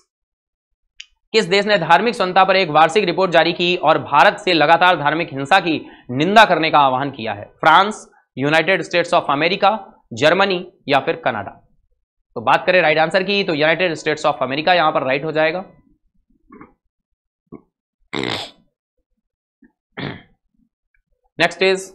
किस देश ने धार्मिक स्वतंत्रता पर एक वार्षिक रिपोर्ट जारी की और भारत से लगातार धार्मिक हिंसा की निंदा करने का आह्वान किया है France United States of America Germany या फिर कनाडा तो बात करें राइट आंसर की तो यूनाइटेड स्टेट्स ऑफ अमेरिका यहां पर राइट हो जाएगा नेक्स्ट इज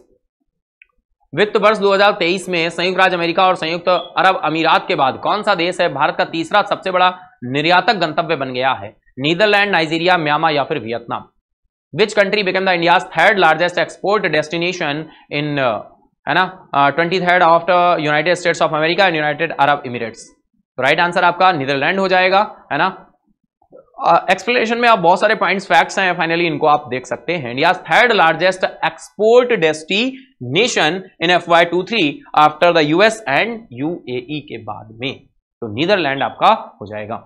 वित्त वर्ष 2023 में संयुक्त राज्य अमेरिका और संयुक्त अरब अमीरात के बाद कौन सा देश है भारत का तीसरा सबसे बड़ा निर्यातक गंतव्य बन गया है नीदरलैंड नाइजीरिया म्यांमा या फिर Vietnam which country become the India third largest export destination in है ना twenty third after United States of America and United Arab Emirates right answer आपका नीदरलैंड हो जाएगा है ना एक्सप्लेनेशन uh, में आप बहुत सारे पॉइंट्स फैक्ट्स हैं फाइनली इनको आप देख सकते हैं India third largest export destination in F Y two three after the US and UAE के बाद में तो नीदरलैंड आपका हो जाएगा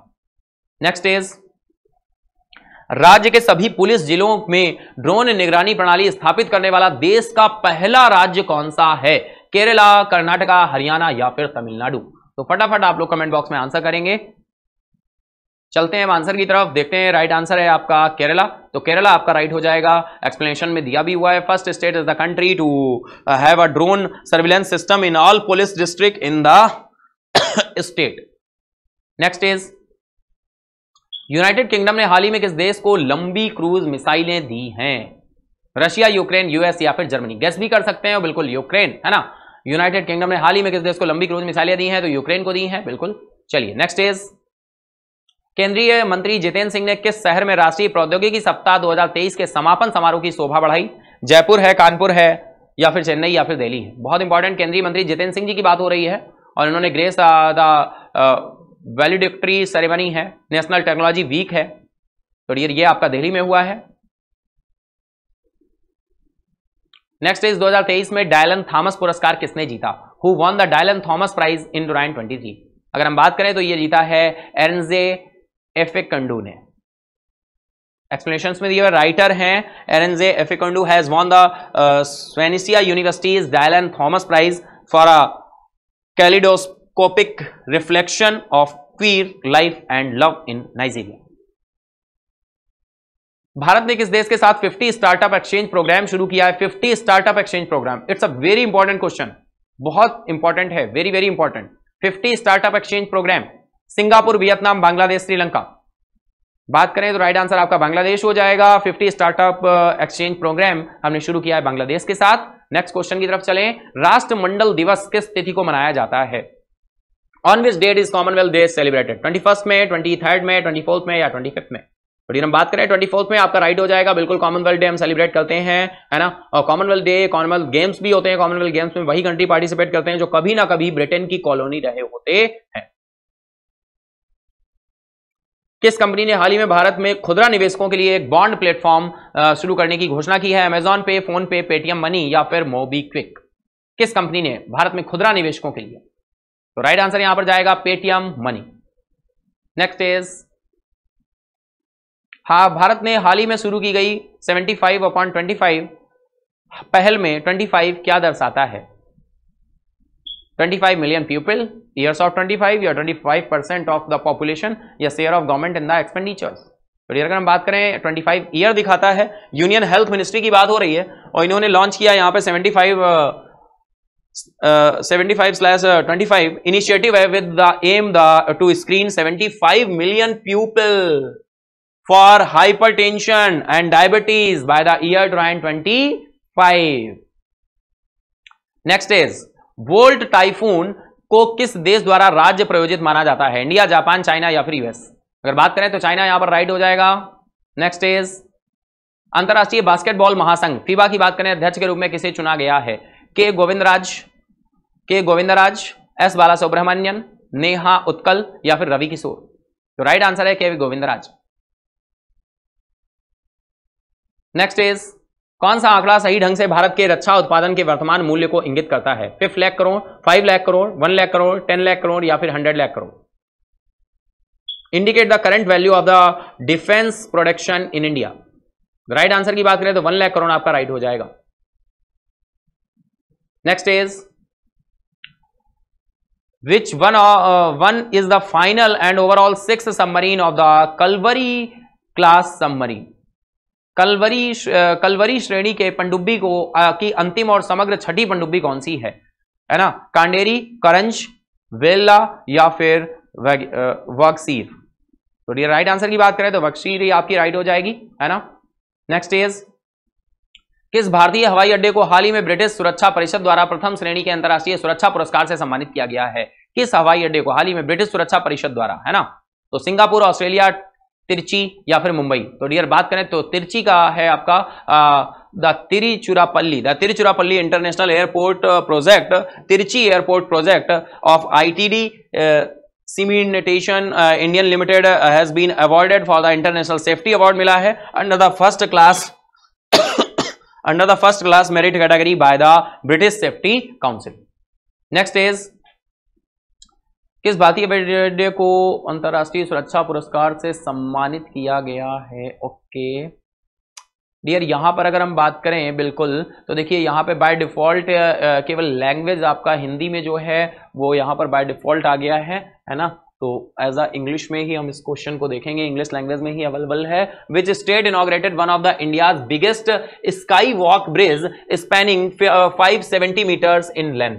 नेक्स्ट इज राज्य के सभी पुलिस जिलों में ड्रोन निगरानी प्रणाली स्थापित करने वाला देश का पहला राज्य कौन सा है केरला कर्नाटका हरियाणा या फिर तमिलनाडु तो फटाफट आप लोग कमेंट बॉक्स में आंसर करेंगे चलते हैं आंसर की तरफ देखते हैं राइट आंसर है आपका केरला तो केरला आपका राइट हो जाएगा एक्सप्लेनेशन में दिया भी हुआ है first state is the country to have a drone surveillance system in all police district in the state next is United Kingdom ने हाल ही में किस देश को लंबी क्रूज मिसाइलें दी हैं रशिया यूक्रेन यूएस या फिर जर्मनी गैस भी कर सकते हैं बिल्कुल यूक्रेन है ना यूनाइटेड किंगडम ने हाल ही में किस देश को लंबी क्रूज मिसाइलें दी हैं तो यूक्रेन को दी हैं बिल्कुल चलिए नेक्स्ट इज केंद्रीय मंत्री जितेंद्र सिंह ने किस शहर में राष्ट्रीय प्रौद्योगिकी सप्ताह दो के समापन समारोह की शोभा बढ़ाई जयपुर है कानपुर है या फिर चेन्नई या फिर दिल्ली है बहुत इंपॉर्टेंट केंद्रीय मंत्री जितेंद्र सिंह जी की बात हो रही है और इन्होंने ग्रेस द वैलिडिक्ट्री सेरेमनी है नेशनल टेक्नोलॉजी वीक है तो ये, ये आपका दिल्ली में हुआ है नेक्स्ट इज 2023 में डायलन थॉमस पुरस्कार किसने जीता who won the Dylan Thomas prize in two twenty अगर हम बात करें तो ये जीता है एरनजे एफ कंडू ने एक्सप्लेनेशन में दिए राइटर हैं Arinze Ifeakandu has won the Swansea University's Dylan Thomas prize for a kaleidoscopic reflection of queer life and love in Nigeria भारत ने किस देश के साथ 50 स्टार्टअप एक्सचेंज प्रोग्राम शुरू किया है 50 startup exchange program it's a very important question बहुत इंपॉर्टेंट है very very important 50 startup exchange program Singapore Vietnam Bangladesh Sri Lanka बात करें तो राइट आंसर आपका बांग्लादेश हो जाएगा 50 स्टार्टअप एक्सचेंज प्रोग्राम हमने शुरू किया है बांग्लादेश के साथ नेक्स्ट क्वेश्चन की तरफ चलें राष्ट्रमंडल दिवस किस तिथि को मनाया जाता है on which date is Commonwealth Day celebrated twenty first में ट्वेंटी थर्ड में ट्वेंटी फोर्थ में या ट्वेंटी फिफ्थ में तो हम बात करें ट्वेंटी फोर्थ में आपका राइट हो जाएगा बिल्कुल कॉमनवेल्थ डे हम सेलिब्रेट करते हैं है ना और कॉमनवेल्थ डे कॉमनवेल्थ गेम्स भी होते हैं कॉमनवेल्थ गेम्स में वही कंट्री पार्टिसिपेट करते हैं जो कभी ना कभी ब्रिटेन की कॉलोनी रहे होते हैं किस कंपनी ने हाल ही में भारत में खुदरा निवेशकों के लिए एक बॉन्ड प्लेटफॉर्म शुरू करने की घोषणा की है अमेजॉन पे फोन पे पेटीएम मनी या फिर मोबी क्विक किस कंपनी ने भारत में खुदरा निवेशकों के लिए तो राइट आंसर यहां पर जाएगा पेटीएम मनी नेक्स्ट इज हा भारत में हाल ही में शुरू की गई 75 फाइव अपॉन ट्वेंटी पहल में 25 क्या दर्शाता है 25 मिलियन पीपल ईयर्स ऑफ 25 या 25 परसेंट ऑफ द पॉपुलेशन या share of government in the expenditures तो अगर हम बात करें 25 ईयर दिखाता है यूनियन हेल्थ मिनिस्ट्री की बात हो रही है और इन्होंने लॉन्च किया यहाँ पे 75 75 uh, slash 25 uh, initiative with the aim the to screen 75 million pupil for hypertension and diabetes by the year 2025 next is Volt typhoon को किस देश द्वारा राज्य प्रयोजित माना जाता है इंडिया जापान चाइना या फिर यूएस अगर बात करें तो चाइना यहां पर राइट हो जाएगा नेक्स्ट इज अंतर्राष्ट्रीय बास्केटबॉल महासंघ फीबा की बात करें अध्यक्ष के रूप में किसे चुना गया है K Govindraj K Govindraj S Bala Subramanian Neha Utkal या फिर रवि किशोर तो राइट आंसर है के वी गोविंदराज नेक्स्ट इज कौन सा आंकड़ा सही ढंग से भारत के रक्षा उत्पादन के वर्तमान मूल्य को इंगित करता है fifth lakh crore five lakh crore one lakh crore ten lakh crore या फिर hundred lakh crore indicate the current value of the defence production in India right answer की बात करें तो वन लैख करोड़ आपका राइट हो जाएगा next is which one uh, one is the final and overall sixth submarine of the kalvari class submarine Kalvari Kalvari uh, श्रेणी के पंडुब्बी को आ, uh, की अंतिम और समग्र छठी पंडुब्बी कौन सी है है ना कांडेरी करंज वेल्ला या फिर वक्सीर uh, तो राइट आंसर की बात करें तो वक्सीर आपकी राइट हो जाएगी है ना नेक्स्ट इज किस भारतीय हवाई अड्डे को हाल ही में ब्रिटिश सुरक्षा परिषद द्वारा प्रथम श्रेणी के अंतर्राष्ट्रीय सुरक्षा पुरस्कार से सम्मानित किया गया है किस हवाई अड्डे को हाल ही में ब्रिटिश सुरक्षा परिषद द्वारा है ना तो सिंगापुर ऑस्ट्रेलिया तिरची या फिर मुंबई तो डियर बात करें तो तिरची का है आपका the Tiruchirappalli the Tiruchirappalli international airport project Trichy airport project of ITD cementation Indian limited has been awarded for the international safety award मिला है under the first class under the first class merit category by the British safety council next is किस भारतीय बेटे को अंतर्राष्ट्रीय सुरक्षा पुरस्कार से सम्मानित किया गया है ओके डियर यहाँ पर अगर हम बात करें बिल्कुल तो देखिए यहाँ पे बाय डिफॉल्ट केवल लैंग्वेज आपका हिंदी में जो है वो यहाँ पर बाय डिफॉल्ट आ गया है है ना तो एज अ इंग्लिश में ही हम इस क्वेश्चन को देखेंगे इंग्लिश लैंग्वेज में ही अवेलेबल है which state inaugurated one of the India biggest sky walk bridge spanning five seventy metres in length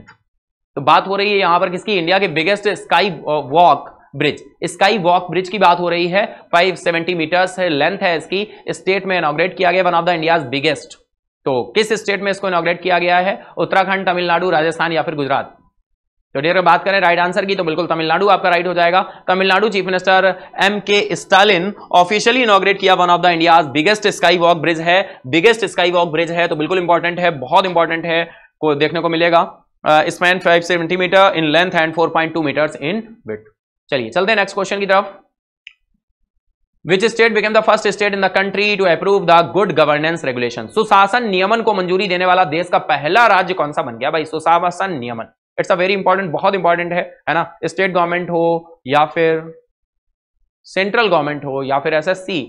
तो बात हो रही है यहां पर किसकी इंडिया के biggest sky walk bridge sky walk bridge की बात हो रही है 570 मीटर्स है लेंथ है इसकी स्टेट में इनोग्रेट किया गया one of the India biggest तो किस स्टेट में इसको इनोग्रेट किया गया है उत्तराखंड तमिलनाडु राजस्थान या फिर गुजरात तो डियर बात करें राइट आंसर की तो बिल्कुल तमिलनाडु आपका राइट हो जाएगा Tamil Nadu chief minister M K Stalin officially inaugurate किया one of the India biggest sky walk bridge है बिगेस्ट स्काई वॉक ब्रिज है तो बिल्कुल इंपॉर्टेंट है बहुत इंपॉर्टेंट है को देखने को मिलेगा span five centimetre in length and four point two in with चलिए चलते हैं नेक्स्ट क्वेश्चन की तरफ which state became the first state in the country to approve the good governance regulation सुशासन नियमन को मंजूरी देने वाला देश का पहला राज्य कौन सा बन गया भाई सुशासन नियमन इट्स अ वेरी इंपॉर्टेंट बहुत इंपॉर्टेंट है है ना स्टेट गवर्नमेंट हो या फिर सेंट्रल गवर्नमेंट हो या फिर एसएससी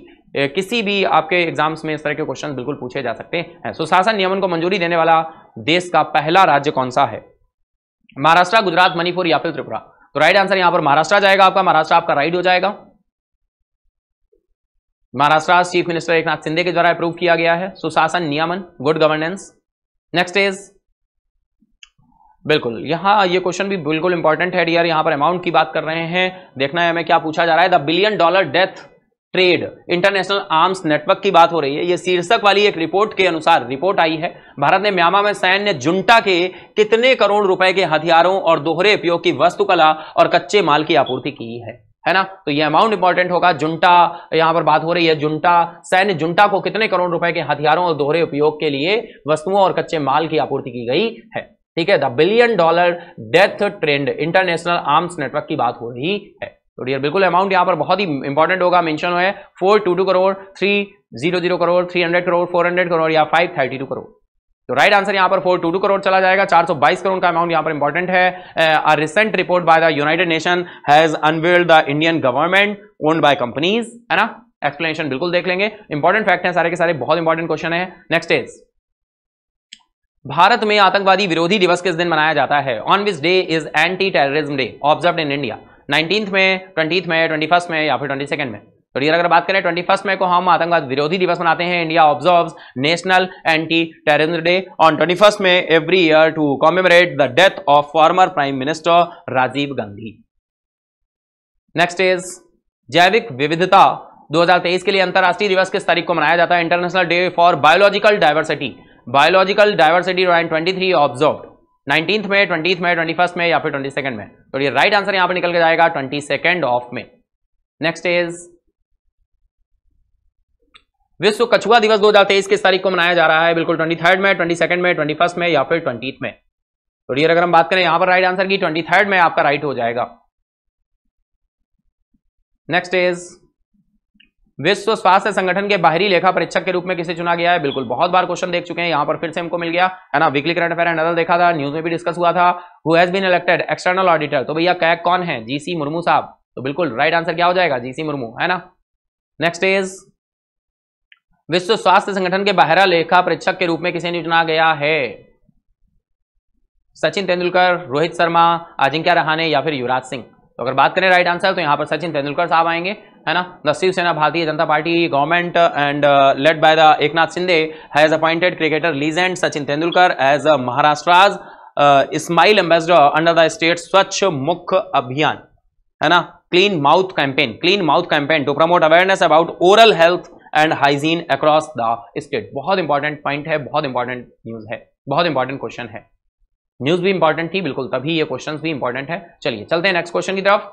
किसी भी आपके एग्जाम्स में इस तरह के क्वेश्चन बिल्कुल पूछे जा सकते हैं सुशासन नियमन को मंजूरी देने वाला देश का पहला राज्य कौन सा है महाराष्ट्र गुजरात मणिपुर या फिर त्रिपुरा तो राइट आंसर यहां पर महाराष्ट्र जाएगा आपका महाराष्ट्र आपका राइट हो जाएगा महाराष्ट्र चीफ मिनिस्टर एक नाथ शिंदे के द्वारा अप्रूव किया गया है सुशासन नियमन गुड गवर्नेंस नेक्स्ट इज बिल्कुल यहाँ ये क्वेश्चन भी बिल्कुल इंपॉर्टेंट है डियर यहाँ पर अमाउंट की बात कर रहे हैं देखना है हमें क्या पूछा जा रहा है the billion dollar death trade international arms network की बात हो रही है ये शीर्षक वाली एक रिपोर्ट के अनुसार रिपोर्ट आई है भारत ने म्यांमा में सैन्य जुंटा के कितने करोड़ रुपए के हथियारों और दोहरे उपयोग की वस्तुकला और कच्चे माल की आपूर्ति की है है ना तो ये अमाउंट इंपॉर्टेंट होगा जुंटा यहां पर बात हो रही है जुंटा सैन्य जुंटा को कितने करोड़ रुपए के हथियारों और दोहरे उपयोग के लिए वस्तुओं और कच्चे माल की आपूर्ति की गई है ठीक है the billion dollar death trend international arms network की बात हो रही है तो डियर बिल्कुल अमाउंट यहाँ पर बहुत ही इंपॉर्टेंट होगा मेंशन हुआ है four two two crore three zero zero crore three hundred crore four hundred crore या फाइव थर्टी टू करोड़ तो राइट आंसर यहाँ पर फोर टू टू करोड़ चला जाएगा चार सौ बाईस करोड़ का अमाउंट यहाँ पर इंपॉर्टेंट है a recent report by the United Nation has unveiled the Indian government owned by companies है ना एक्सप्लेनेशन बिल्कुल देख लेंगे इंपॉर्टेंट फैक्ट है सारे के सारे बहुत इंपॉर्टेंट क्वेश्चन है नेक्स्ट इज भारत में आतंकवादी विरोधी दिवस किस दिन मनाया जाता है on which day is anti terrorism day observe in India nineteen में ट्वेंटी में ट्वेंटी में या फिर ट्वेंटी में तो ये अगर बात करें ट्वेंटी फर्स्ट में को हम आतंकवाद विरोधी दिवस मनाते हैं India observe national anti terrorism day on twenty first में every year to commemorate the death of former prime minister Rajiv Gandhi next is जैविक विविधता 2023 के लिए अंतर्राष्ट्रीय दिवस किस तारीख को मनाया जाता है international day for biological diversity biological diversity and twenty three observe nineteen में ट्वेंटी में ट्वेंटी फर्स्ट में या फिर ट्वेंटी सेकेंड में तो ये राइट आंसर यहां पर निकल के जाएगा ट्वेंटी सेकेंड ऑफ में नेक्स्ट इज विश्व कछुआ दिवस दो हजार तेईस किस तारीख को मनाया जा रहा है बिल्कुल ट्वेंटी थर्ड में ट्वेंटी सेकंड में ट्वेंटी फर्स्ट में या फिर ट्वेंटी में तो ये अगर हम बात करें यहां पर राइट आंसर की ट्वेंटी थर्ड में आपका राइट हो जाएगा नेक्स्ट इज विश्व स्वास्थ्य संगठन के बाहरी लेखा परीक्षक के रूप में किसे चुना गया है बिल्कुल बहुत बार क्वेश्चन देख चुके हैं यहाँ पर फिर से हमको मिल गया है ना वीकली करंट अफेयर एंडल देखा था न्यूज में भी डिस्कस हुआ था who has been elected external auditor तो भैया कैक कौन है जीसी मुर्मू साहब तो बिल्कुल राइट आंसर क्या हो जाएगा जीसी मुर्मू है ना नेक्स्ट इज विश्व स्वास्थ्य संगठन के बहरा लेखा परीक्षक के रूप में किसे चुना गया है सचिन तेंदुलकर रोहित शर्मा अजिंक्य रहाने या फिर युवराज सिंह तो अगर बात करें राइट आंसर तो यहाँ पर सचिन तेंदुलकर साहब आएंगे है ना the Shiv Sena Bharatiya Janata Party government and led by the Eknath Shinde has appointed cricketer legend Sachin Tendulkar as a Maharashtra smile ambassador under the state Swachh Mukhya Abhiyan है ना clean mouth campaign clean mouth campaign to promote awareness about oral health and hygiene across the state बहुत important point है बहुत important news है बहुत important question है news भी important थी बिल्कुल तभी ये क्वेश्चन भी इंपॉर्टेंट है चलिए चलते हैं नेक्स्ट क्वेश्चन की तरफ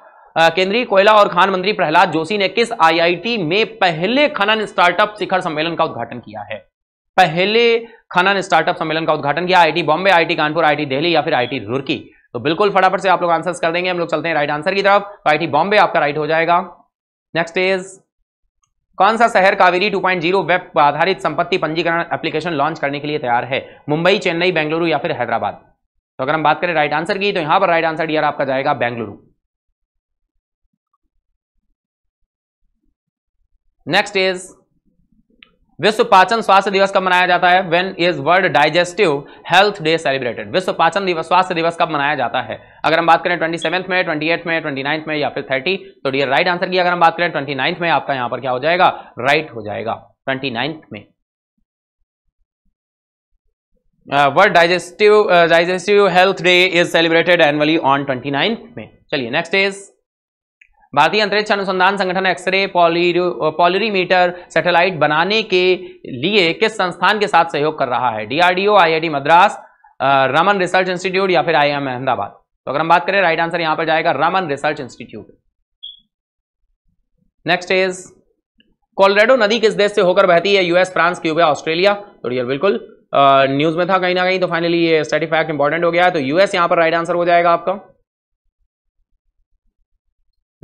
केंद्रीय कोयला और खान मंत्री प्रहलाद जोशी ने किस आईआईटी में पहले खनन स्टार्टअप शिखर सम्मेलन का उद्घाटन किया है पहले खनन स्टार्टअप सम्मेलन का उद्घाटन किया IIT Bombay IIT Kanpur IIT Delhi या फिर आईटी रुड़की तो बिल्कुल फटाफट से आप लोग आंसर्स कर देंगे हम लोग चलते हैं राइट आंसर की तरफ तो आईटी बॉम्बे आपका राइट हो जाएगा नेक्स्ट इज कौन सा शहर कावेरी 2.0 वेब आधारित संपत्ति पंजीकरण एप्लीकेशन लॉन्च करने के लिए तैयार है मुंबई चेन्नई बेंगलुरु या फिर हैदराबाद तो अगर हम बात करें राइट आंसर की तो यहां पर राइट आंसर डी आपका जाएगा बेंगलुरु नेक्स्ट इज विश्व पाचन स्वास्थ्य दिवस कब मनाया जाता है when is world digestive health day celebrated विश्व पाचन दिवस स्वास्थ्य दिवस कब मनाया जाता है अगर हम बात करें ट्वेंटी सेवंथ में ट्वेंटी एट में ट्वेंटी नाइन्थ में या फिर थर्टी तो डियर राइट आंसर की अगर हम बात करें ट्वेंटी नाइन्थ में आपका यहां पर क्या हो जाएगा राइट right हो जाएगा ट्वेंटी नाइन्थ में world digestive digestive health day is celebrated annually on twenty में चलिए नेक्स्ट इज भारतीय अंतरिक्ष अनुसंधान संगठन एक्सरे पॉलीरीमीटर सैटेलाइट बनाने के लिए किस संस्थान के साथ सहयोग कर रहा है DRDO IIT Madras Raman research institute या फिर आई एम अहमदाबाद तो अगर हम बात करें राइट आंसर यहां पर जाएगा Raman research institute next is Colorado नदी किस देश से होकर बहती है यूएस फ्रांस क्यूबा ऑस्ट्रेलिया तो बिल्कुल न्यूज में था कहीं ना कहीं तो फाइनली ये स्टडी फैक्ट इंपॉर्टेंट हो गया है तो यूएस यहां पर राइट आंसर हो जाएगा आपका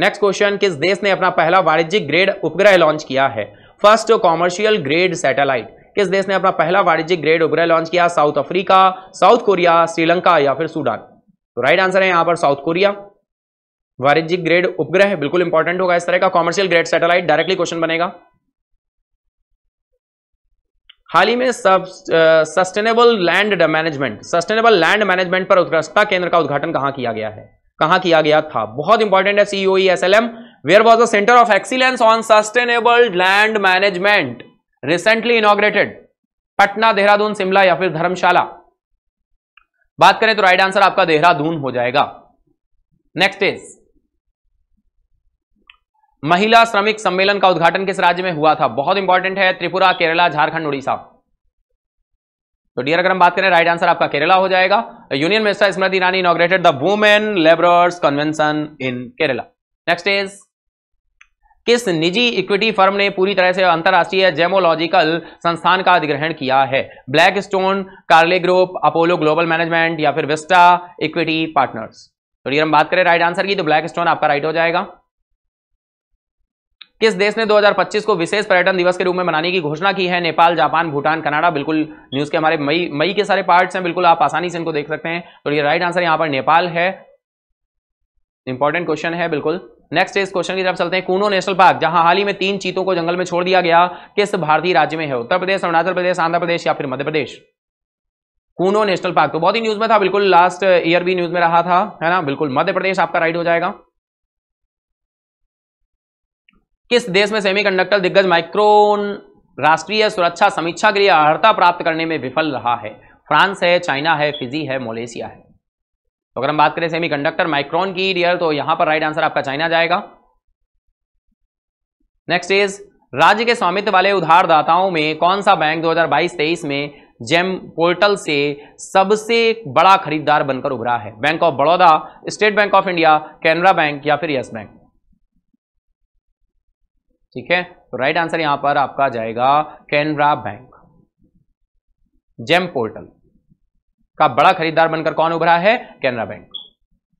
नेक्स्ट क्वेश्चन किस देश ने अपना पहला वाणिज्यिक ग्रेड उपग्रह लॉन्च किया है फर्स्ट कॉमर्शियल ग्रेड सैटेलाइट किस देश ने अपना पहला वाणिज्यिक ग्रेड उपग्रह लॉन्च किया South Africa South Korea Sri Lanka या फिर सूडान तो राइट आंसर है यहां पर साउथ कोरिया वाणिज्यिक ग्रेड उपग्रह बिल्कुल इंपॉर्टेंट होगा इस तरह का commercial grade satellite directly question बनेगा हाल ही में sustainable land management sustainable land management पर उत्कृष्टता केंद्र का उद्घाटन कहां किया गया है कहां किया गया था बहुत इंपॉर्टेंट है C O S L M where was the centre of excellence on sustainable land management recently inaugurated Patna Dehradun Shimla या फिर धर्मशाला बात करें तो राइट आंसर आपका देहरादून हो जाएगा नेक्स्ट इज महिला श्रमिक सम्मेलन का उद्घाटन किस राज्य में हुआ था बहुत इंपॉर्टेंट है त्रिपुरा केरला झारखंड उड़ीसा तो डियर अगर हम बात करें राइट आंसर आपका केरला हो जाएगा union minister Smriti Irani inaugurated the women labourers convention in Kerala next is किस निजी इक्विटी फर्म ने पूरी तरह से अंतरराष्ट्रीय जेमोलॉजिकल संस्थान का अधिग्रहण किया है Blackstone Carlyle group Apollo global management या फिर विस्टा इक्विटी पार्टनर्स तो डियर हम बात करें राइट आंसर की तो ब्लैक स्टोन आपका राइट हो जाएगा किस देश ने 2025 को विशेष पर्यटन दिवस के रूप में मनाने की घोषणा की है नेपाल जापान भूटान कनाडा बिल्कुल न्यूज़ के हमारे मई मई के सारे पार्ट्स हैं बिल्कुल आप आसानी से इनको देख सकते हैं तो ये राइट आंसर यहाँ पर नेपाल है इंपॉर्टेंट क्वेश्चन है बिल्कुल नेक्स्ट इस क्वेश्चन की तरफ चलते हैं कूनो नेशनल पार्क जहां हाल ही में तीन चीतों को जंगल में छोड़ दिया गया किस भारतीय राज्य में है उत्तर प्रदेश अरुणाचल प्रदेश आंध्र प्रदेश या फिर मध्य प्रदेश कूनो नेशनल पार्क तो बहुत ही न्यूज में था बिल्कुल लास्ट ईयर भी न्यूज में रहा था है ना बिल्कुल मध्य प्रदेश आपका राइट हो जाएगा किस देश में सेमीकंडक्टर दिग्गज माइक्रोन राष्ट्रीय सुरक्षा समीक्षा के लिए अर्हता प्राप्त करने में विफल रहा है फ्रांस है चाइना है फिजी है मलेशिया है तो अगर हम बात करें सेमीकंडक्टर माइक्रोन की रियल तो यहां पर राइट आंसर आपका चाइना जाएगा नेक्स्ट इज राज्य के स्वामित्व वाले उधारदाताओं में कौन सा बैंक 2022-23 में जेम पोर्टल से सबसे बड़ा खरीदार बनकर उभरा है Bank of Baroda State Bank of India Canara Bank या फिर यस बैंक ठीक है तो राइट आंसर यहां पर आपका जाएगा कैनरा बैंक जेम पोर्टल का बड़ा खरीदार बनकर कौन उभरा है Canara Bank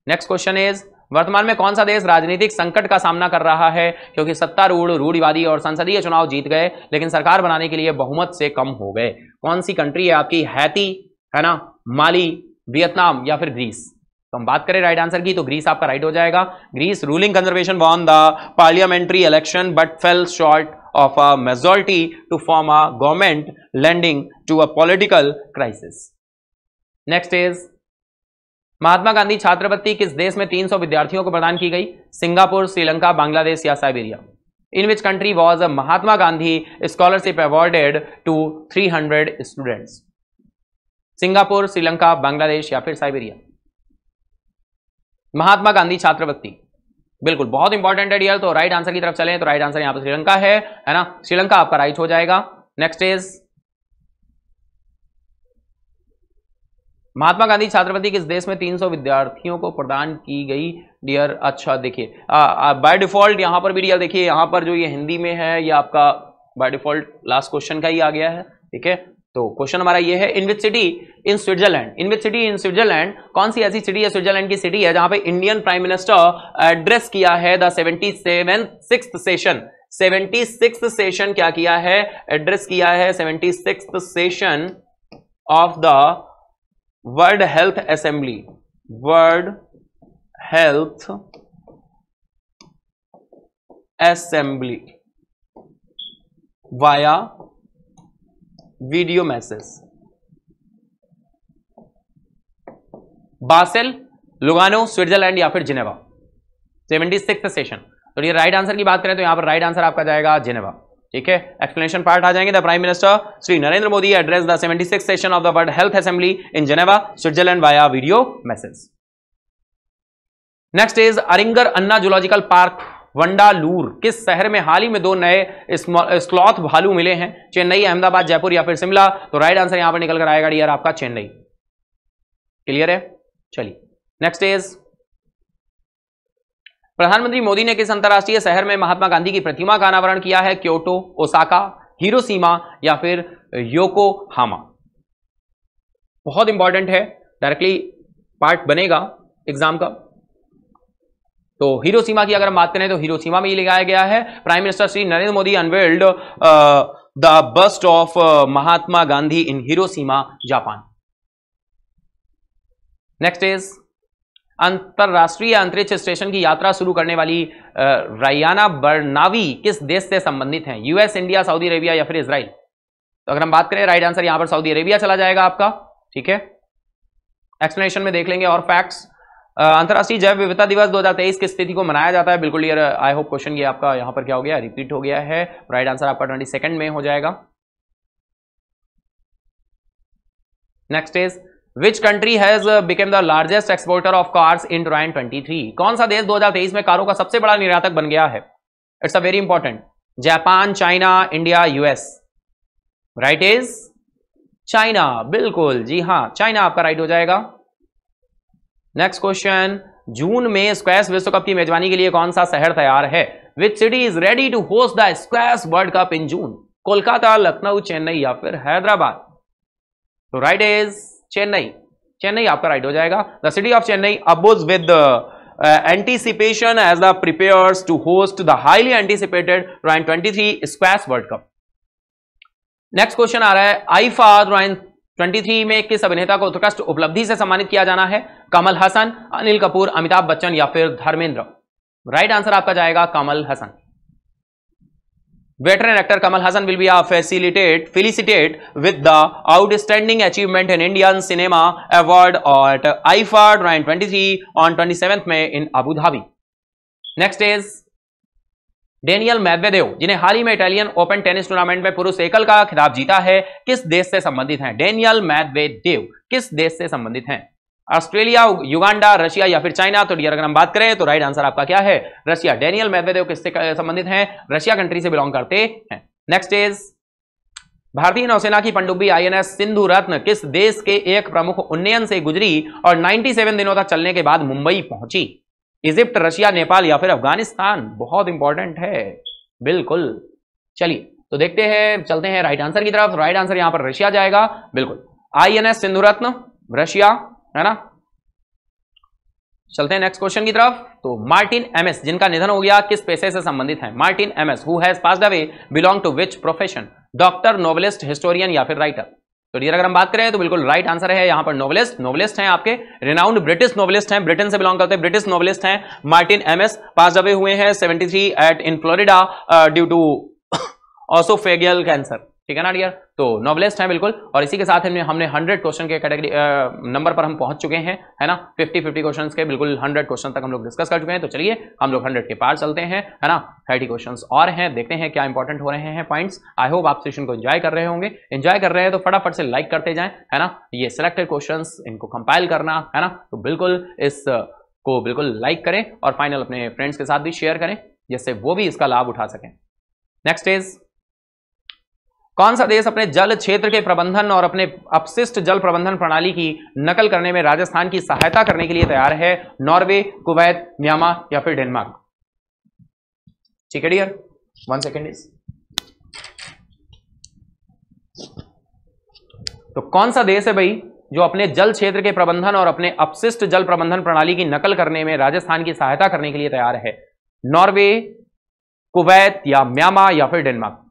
next question is वर्तमान में कौन सा देश राजनीतिक संकट का सामना कर रहा है क्योंकि सत्तारूढ़ रूढ़िवादी और संसदीय चुनाव जीत गए लेकिन सरकार बनाने के लिए बहुमत से कम हो गए कौन सी कंट्री है आपकी हैती है ना माली वियतनाम या फिर ग्रीस तो हम बात करें राइट आंसर की तो ग्रीस आपका राइट हो जाएगा Greece ruling conservation won the parliamentary election but fail short of a majority to form a government landing to a political crisis next is Mahatma Gandhi छात्रवृत्ति किस देश में 300 विद्यार्थियों को प्रदान की गई सिंगापुर श्रीलंका बांग्लादेश या Siberia in which country was Mahatma Gandhi scholarship awarded to 300 students Singapore Sri Lanka Bangladesh या फिर साइबेरिया महात्मा गांधी छात्रवृत्ति बिल्कुल बहुत इंपॉर्टेंट है डियल तो राइट आंसर की तरफ चले तो राइट आंसर यहां पर श्रीलंका है है ना श्रीलंका आपका राइट हो जाएगा नेक्स्ट इज महात्मा गांधी छात्रवृत्ति किस देश में 300 विद्यार्थियों को प्रदान की गई डियर अच्छा देखिए बाय डिफॉल्ट यहां पर भी डियर देखिए यहां पर जो ये हिंदी में है ये आपका बाय डिफॉल्ट लास्ट क्वेश्चन का ही आ गया है ठीक है तो क्वेश्चन हमारा ये है in which city in Switzerland in which city in Switzerland कौन सी ऐसी सिटी है स्विट्जरलैंड की सिटी है जहां पे इंडियन प्राइम मिनिस्टर एड्रेस किया है the seventy seven six session seventy six session क्या किया है एड्रेस किया है seventy six session of the world health assembly world health assembly via video message Basel Lugano Switzerland या फिर जिनेवा सेवेंटी सिक्स सेशन तो ये राइट आंसर की बात करें तो यहां पर राइट आंसर आपका जाएगा जिनेवा ठीक है एक्सप्लेनेशन पार्ट आ जाएंगे the prime minister Shri Narendra Modi address the seventy six session of the world health assembly in Geneva Switzerland via video message next is Arignar Anna zoological park Vandalur किस शहर में हाल ही में दो नए स्लॉथ भालू मिले हैं चेन्नई अहमदाबाद जयपुर या फिर शिमला तो राइट आंसर यहां पर निकल कर आएगा डियर आपका चेन्नई क्लियर है चलिए नेक्स्ट इज प्रधानमंत्री मोदी ने किस अंतर्राष्ट्रीय शहर में महात्मा गांधी की प्रतिमा का अनावरण किया है क्योटो ओसाका हीरोसीमा या फिर हामा बहुत इंपॉर्टेंट है डायरेक्टली पार्ट बनेगा एग्जाम का तो सीमा की अगर हम बात करें तो हिरोसीमा में ये लगाया गया है prime minister Shri Narendra Modi unveiled the bust of Mahatma Gandhi in Hiroshima Japan next is अंतरराष्ट्रीय अंतरिक्ष स्टेशन की यात्रा शुरू करने वाली रायाना uh, बर्नावी किस देश से संबंधित है यूएस इंडिया सऊदी अरेबिया या फिर इसराइल तो अगर हम बात करें राइट आंसर यहां पर सऊदी अरेबिया चला जाएगा आपका ठीक है एक्सप्लेनेशन में देख लेंगे और फैक्ट्स अंतर्राष्ट्रीय जैव विविधता दिवस 2023 किस तिथि को मनाया जाता है बिल्कुल यार आई होप क्वेश्चन ये आपका यहां पर क्या हो गया रिपीट हो गया है राइट आंसर आपका ट्वेंटी सेकंड में हो जाएगा next is which country has become the largest exporter of cars in ट्राइन कौन सा देश दो में कारों का सबसे बड़ा निर्यातक बन गया है it's a very important Japan China India US right is China बिल्कुल जी हाँ चाइना आपका राइट right हो जाएगा नेक्स्ट क्वेश्चन जून में स्क्वैश विश्व कप की मेजबानी के लिए कौन सा शहर तैयार है which city is ready to host the squash world cup in June Kolkata Lucknow Chennai या फिर हैदराबाद तो राइट इज चेन्नई चेन्नई आपका राइट हो जाएगा the city of Chennai abuzz with anticipation as the prepare to host the highly anticipated राइन three squash world cup next question आ रहा है आईफा राइन 23 में किस अभिनेता को उत्कृष्ट उपलब्धि से सम्मानित किया जाना है कमल हसन अनिल कपूर अमिताभ बच्चन या फिर धर्मेंद्र राइट आंसर आपका जाएगा Kamal Hasan veteran actor Kamal Hasan will be facilitate felicitate with the outstanding achievement in Indian cinema award I IIFA twenty three on twenty May in Abu Dhabi next is Daniel Medvedev जिन्हें हाल ही में इटालियन ओपन टेनिस टूर्नामेंट में पुरुष एकल का खिताब जीता है किस देश से संबंधित हैं डेनियल मैदवेदेव किस देश से संबंधित हैं ऑस्ट्रेलिया युगांडा रशिया या फिर चाइना तो डियर अगर हम बात करें तो राइट आंसर आपका क्या है रशिया डेनियल मैदवेदेव किससे संबंधित है रशिया कंट्री से बिलोंग करते हैं नेक्स्ट इज भारतीय नौसेना की एन आईएनएस सिंधु रत्न किस देश के एक प्रमुख उन्नयन से गुजरी और 97 दिनों तक चलने के बाद मुंबई पहुंची इजिप्ट रशिया नेपाल या फिर अफगानिस्तान बहुत इंपॉर्टेंट है बिल्कुल चलिए तो देखते हैं चलते हैं राइट आंसर की तरफ राइट आंसर यहां पर रशिया जाएगा बिल्कुल I N S Sindhu Ratna Russia है ना चलते हैं नेक्स्ट क्वेश्चन की तरफ तो मार्टिन एमएस जिनका निधन हो गया किस पेशे से संबंधित है Martin Amis who has passed away belong to which profession doctor novelist historian या फिर राइटर तो डियर अगर हम बात करें तो बिल्कुल राइट आंसर है यहाँ पर नॉवलिस्ट नॉवलिस्ट हैं आपके रिनाउंड ब्रिटिश नॉवलिस्ट हैं ब्रिटेन से बिलोंग करते हैं ब्रिटिश नॉवलिस्ट हैं मार्टिन एम एस पास जबे हुए हैं 73 at in Florida due to oesophageal cancer ठीक है ना डियर तो नॉवलिस्ट है बिल्कुल और इसी के साथ हमने हमने हंड्रेड क्वेश्चन के कैटेगरी नंबर पर हम पहुंच चुके हैं है ना फिफ्टी फिफ्टी क्वेश्चन के बिल्कुल हंड्रेड क्वेश्चन तक हम लोग डिस्कस कर चुके हैं तो चलिए हम लोग हंड्रेड के पार चलते हैं है ना थर्टी क्वेश्चन और हैं देखते हैं क्या इंपॉर्टेंट हो रहे हैं पॉइंट्स आई होप आप सेशन को इंजॉय कर रहे होंगे इंजॉय कर रहे हैं तो फटाफट से लाइक करते जाए है ना ये सिलेक्टेड क्वेश्चन इनको कंपाइल करना है ना तो बिल्कुल इस को बिल्कुल लाइक करें और फाइनल अपने फ्रेंड्स के साथ भी शेयर करें जिससे वो भी इसका लाभ उठा सकें नेक्स्ट इज़ कौन सा देश अपने जल क्षेत्र के प्रबंधन और अपने अपशिष्ट जल प्रबंधन प्रणाली की नकल करने में राजस्थान की सहायता करने के लिए तैयार है नॉर्वे कुवैत म्यांमा या फिर डेनमार्क ठीक है डियर वन सेकेंड इज तो कौन सा देश है भाई जो अपने जल क्षेत्र के प्रबंधन और अपने अपशिष्ट जल प्रबंधन प्रणाली की नकल करने में राजस्थान की सहायता करने के लिए तैयार है नॉर्वे कुवैत या म्यांमा या फिर डेनमार्क